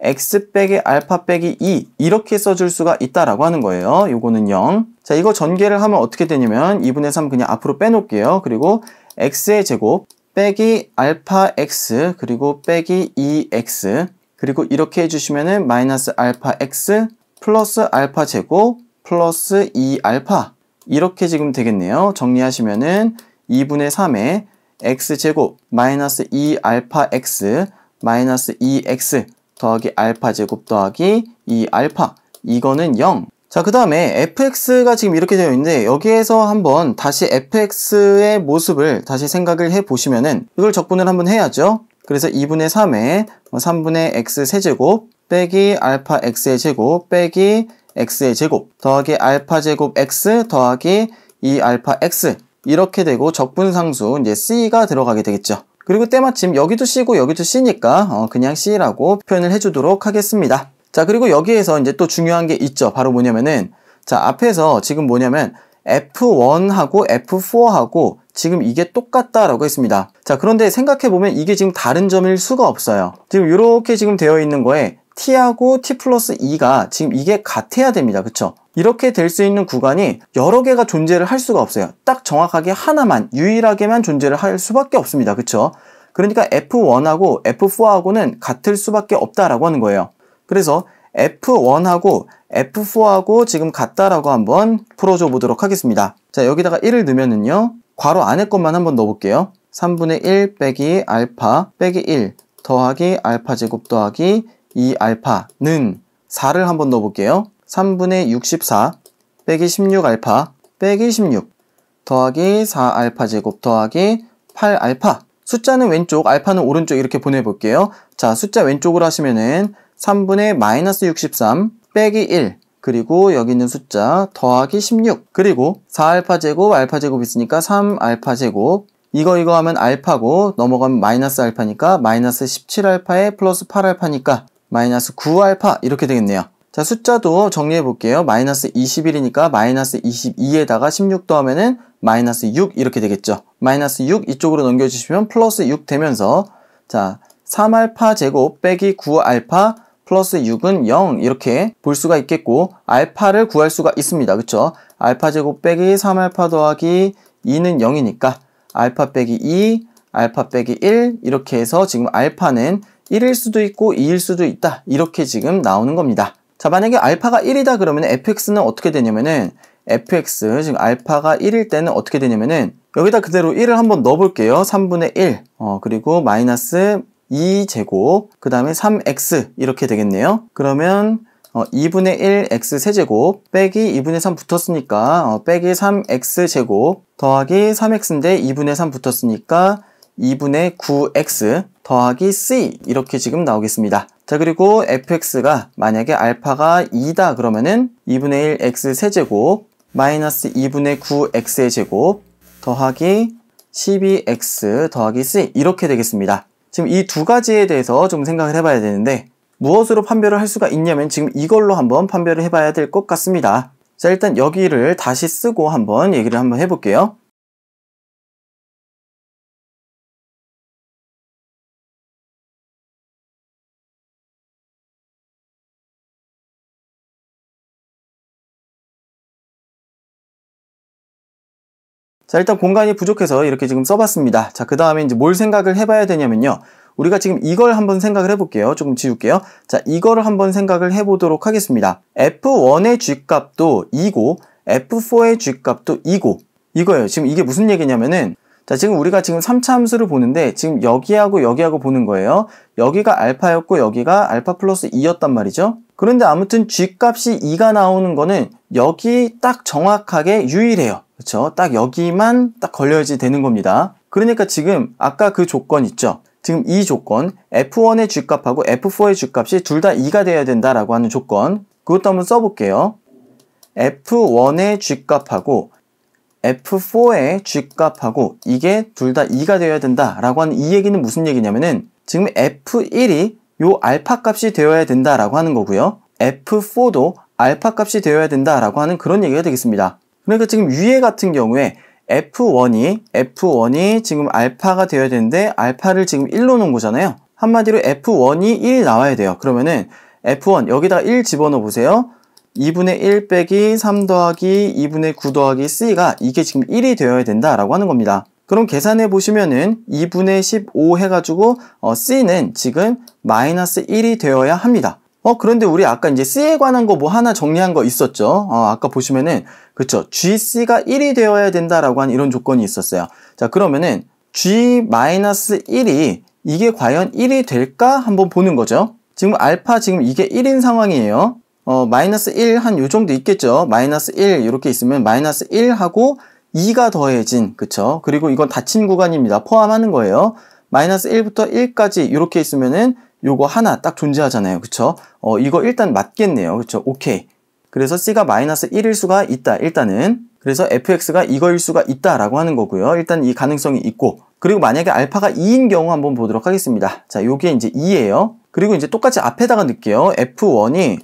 x 빼기 알파 빼기 2 이렇게 써줄 수가 있다라고 하는 거예요. 요거는 0. 자 이거 전개를 하면 어떻게 되냐면 2분의 3 그냥 앞으로 빼놓을게요. 그리고 x의 제곱 빼기 알파 x 그리고 빼기 2x 그리고 이렇게 해주시면은 마이너스 알파 x 플러스 알파 제곱 플러스 2알파 이렇게 지금 되겠네요. 정리하시면은 2분의 3에 x제곱 마이너스 2알파 x 마이너스 2x 더하기 알파 제곱 더하기 2알파 이거는 0 자, 그 다음에 fx가 지금 이렇게 되어 있는데 여기에서 한번 다시 fx의 모습을 다시 생각을 해보시면은 이걸 적분을 한번 해야죠. 그래서 2분의 3에 3분의 x 세제곱 빼기 알파 x의 제곱 빼기 x의 제곱 더하기 알파 제곱 x 더하기 이 알파 x 이렇게 되고 적분상수 이제 c가 들어가게 되겠죠. 그리고 때마침 여기도 c고 여기도 c니까 어 그냥 c라고 표현을 해주도록 하겠습니다. 자 그리고 여기에서 이제 또 중요한 게 있죠. 바로 뭐냐면은 자 앞에서 지금 뭐냐면 F1하고 F4하고 지금 이게 똑같다라고 했습니다. 자 그런데 생각해보면 이게 지금 다른 점일 수가 없어요. 지금 이렇게 지금 되어 있는 거에 t하고 t 플러스 2가 지금 이게 같아야 됩니다. 그쵸? 이렇게 될 수 있는 구간이 여러 개가 존재를 할 수가 없어요. 딱 정확하게 하나만, 유일하게만 존재를 할 수밖에 없습니다. 그쵸? 그러니까 F1하고 F4하고는 같을 수밖에 없다라고 하는 거예요. 그래서 F1하고 F4하고 지금 같다라고 한번 풀어줘 보도록 하겠습니다. 자, 여기다가 1을 넣으면요 괄호 안에 것만 한번 넣어볼게요. 3분의 1 빼기 알파 빼기 1 더하기 알파 제곱 더하기 이 알파는 4를 한번 넣어볼게요. 3분의 64 빼기 16 알파 빼기 16 더하기 4 알파 제곱 더하기 8 알파 숫자는 왼쪽 알파는 오른쪽 이렇게 보내볼게요. 자 숫자 왼쪽으로 하시면은 3분의 마이너스 63 빼기 1 그리고 여기 있는 숫자 더하기 16 그리고 4알파 제곱 알파 제곱 있으니까 3알파 제곱 이거 이거 하면 알파고 넘어가면 마이너스 알파니까 마이너스 17알파에 플러스 8알파니까 마이너스 9알파 이렇게 되겠네요. 자 숫자도 정리해 볼게요. 마이너스 21이니까 마이너스 22에다가 16 더하면은 마이너스 6 이렇게 되겠죠. 마이너스 6 이쪽으로 넘겨주시면 플러스 6 되면서 자 3알파 제곱 빼기 9알파 플러스 6은 0 이렇게 볼 수가 있겠고 알파를 구할 수가 있습니다. 그쵸? 알파 제곱 빼기 3알파 더하기 2는 0이니까 알파 빼기 2, 알파 빼기 1 이렇게 해서 지금 알파는 1일 수도 있고 2일 수도 있다 이렇게 지금 나오는 겁니다. 자 만약에 알파가 1이다 그러면 fx는 어떻게 되냐면은 fx 지금 알파가 1일 때는 어떻게 되냐면은 여기다 그대로 1을 한번 넣어볼게요. 3분의 1 어, 그리고 마이너스 2제곱 그 다음에 3x 이렇게 되겠네요. 그러면 어, 2분의 1 x 세제곱 빼기 2분의 3 붙었으니까 어, 빼기 3x 제곱 더하기 3x인데 2분의 3 붙었으니까 2분의 9x 더하기 c 이렇게 지금 나오겠습니다. 자 그리고 fx가 만약에 알파가 2다 그러면은 2분의 1x 세제곱 마이너스 2분의 9x의 제곱 더하기 12x 더하기 c 이렇게 되겠습니다. 지금 이 두 가지에 대해서 좀 생각을 해봐야 되는데 무엇으로 판별을 할 수가 있냐면 지금 이걸로 한번 판별을 해봐야 될 것 같습니다. 자 일단 여기를 다시 쓰고 한번 얘기를 한번 해볼게요. 자 일단 공간이 부족해서 이렇게 지금 써봤습니다 자그 다음에 이제 뭘 생각을 해봐야 되냐면요 우리가 지금 이걸 한번 생각을 해볼게요 조금 지울게요 자 이거를 한번 생각을 해보도록 하겠습니다 F1의 G값도 2고 F4의 G값도 2고 이거예요 지금 이게 무슨 얘기냐면은 자 지금 우리가 지금 3차 함수를 보는데 지금 여기하고 여기하고 보는 거예요 여기가 알파였고 여기가 알파 플러스 2였단 말이죠 그런데 아무튼 G값이 2가 나오는 거는 여기 딱 정확하게 유일해요. 그렇죠? 딱 여기만 딱 걸려야지 되는 겁니다. 그러니까 지금 아까 그 조건 있죠? 지금 이 조건 F1의 G값하고 F4의 G값이 둘 다 2가 돼야 된다라고 하는 조건 그것도 한번 써볼게요. F1의 G값하고 F4의 G값하고 이게 둘 다 2가 되어야 된다라고 하는 이 얘기는 무슨 얘기냐면은 지금 F1이 요 알파 값이 되어야 된다라고 하는 거고요. F4도 알파 값이 되어야 된다라고 하는 그런 얘기가 되겠습니다. 그러니까 지금 위에 같은 경우에 F1이 F1이 지금 알파가 되어야 되는데 알파를 지금 1로 놓은 거잖아요. 한마디로 F1이 1 나와야 돼요. 그러면은 F1 여기다가 1 집어넣어 보세요. 2분의 1 빼기 3 더하기 2분의 9 더하기 C가 이게 지금 1이 되어야 된다라고 하는 겁니다. 그럼 계산해 보시면은 2분의 15 해가지고 어, C는 지금 마이너스 1이 되어야 합니다. 어 그런데 우리 아까 이제 C에 관한 거 뭐 하나 정리한 거 있었죠. 어, 아까 보시면은 그쵸 GC가 1이 되어야 된다라고 한 이런 조건이 있었어요. 자 그러면은 G 마이너스 1이 이게 과연 1이 될까 한번 보는 거죠. 지금 알파 지금 이게 1인 상황이에요. 어, 마이너스 1 한 요 정도 있겠죠. 마이너스 1 이렇게 있으면 마이너스 1하고 2가 더해진 그쵸? 그리고 이건 닫힌 구간입니다. 포함하는 거예요. 마이너스 1부터 1까지 이렇게 있으면은 요거 하나 딱 존재하잖아요. 그쵸? 어, 이거 일단 맞겠네요. 그쵸? 오케이. 그래서 C가 마이너스 1일 수가 있다. 일단은. 그래서 fx가 이거일 수가 있다라고 하는 거고요. 일단 이 가능성이 있고 그리고 만약에 알파가 2인 경우 한번 보도록 하겠습니다. 자, 요게 이제 2예요. 그리고 이제 똑같이 앞에다가 넣을게요. f1이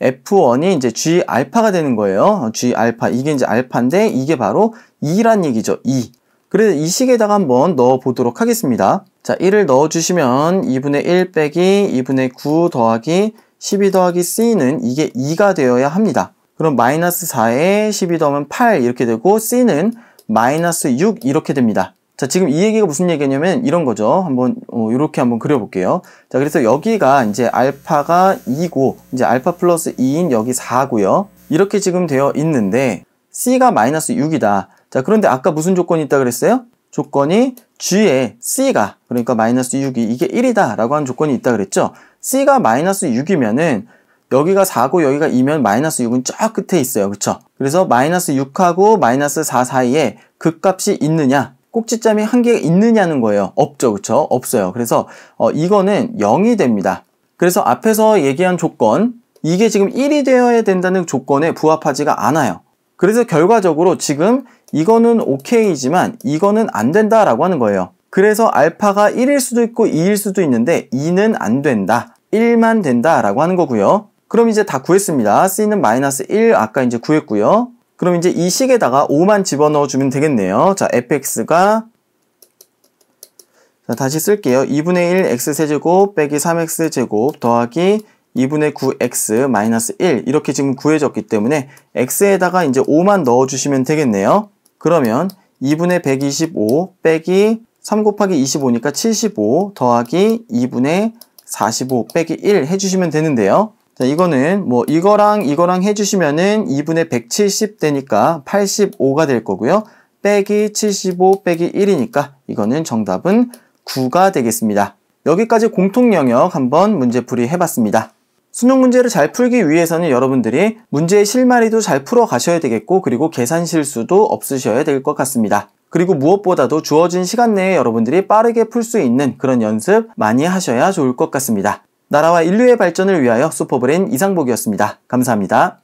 F1이 이제 G 알파가 되는 거예요. G 알파. 이게 이제 알파인데 이게 바로 2란 얘기죠. 2. E. 그래서 이 식에다가 한번 넣어 보도록 하겠습니다. 자, 1을 넣어 주시면 2분의 1 빼기 2분의 9 더하기 12 더하기 C는 이게 2가 되어야 합니다. 그럼 마이너스 4에 12 더하면 8 이렇게 되고 C는 마이너스 6 이렇게 됩니다. 자, 지금 이 얘기가 무슨 얘기냐면 이런 거죠. 한번 어, 이렇게 한번 그려볼게요. 자, 그래서 여기가 이제 알파가 2고 이제 알파 플러스 2인 여기 4고요. 이렇게 지금 되어 있는데 C가 마이너스 6이다. 자, 그런데 아까 무슨 조건이 있다 그랬어요? 조건이 G에 C가 그러니까 마이너스 6이 이게 1이다 라고 하는 조건이 있다 그랬죠? C가 마이너스 6이면은 여기가 4고 여기가 2면 마이너스 6은 쫙 끝에 있어요. 그렇죠 그래서 마이너스 6하고 마이너스 4 사이에 극값이 그 있느냐 꼭지점이 한 개가 있느냐는 거예요. 없죠. 그렇죠? 없어요. 그래서 어, 이거는 0이 됩니다. 그래서 앞에서 얘기한 조건 이게 지금 1이 되어야 된다는 조건에 부합하지가 않아요. 그래서 결과적으로 지금 이거는 오케이지만 이거는 안 된다라고 하는 거예요. 그래서 알파가 1일 수도 있고 2일 수도 있는데 2는 안 된다. 1만 된다라고 하는 거고요. 그럼 이제 다 구했습니다. C는 마이너스 1 아까 이제 구했고요. 그럼 이제 이 식에다가 5만 집어넣어주면 되겠네요. 자, fx가 자, 다시 쓸게요. 2분의 1 x세제곱 빼기 3x 제곱 더하기 2분의 9x 마이너스 1 이렇게 지금 구해졌기 때문에 x에다가 이제 5만 넣어주시면 되겠네요. 그러면 2분의 125 빼기 3 곱하기 25니까 75 더하기 2분의 45 빼기 1 해주시면 되는데요. 자, 이거는 뭐 이거랑 이거랑 해주시면은 2분의 170 되니까 85가 될 거고요. 빼기 75 빼기 1이니까 이거는 정답은 9가 되겠습니다. 여기까지 공통 영역 한번 문제풀이 해봤습니다. 수능 문제를 잘 풀기 위해서는 여러분들이 문제의 실마리도 잘 풀어 가셔야 되겠고 그리고 계산 실수도 없으셔야 될 것 같습니다. 그리고 무엇보다도 주어진 시간 내에 여러분들이 빠르게 풀 수 있는 그런 연습 많이 하셔야 좋을 것 같습니다. 나라와 인류의 발전을 위하여 슈퍼브랜 이상복이었습니다. 감사합니다.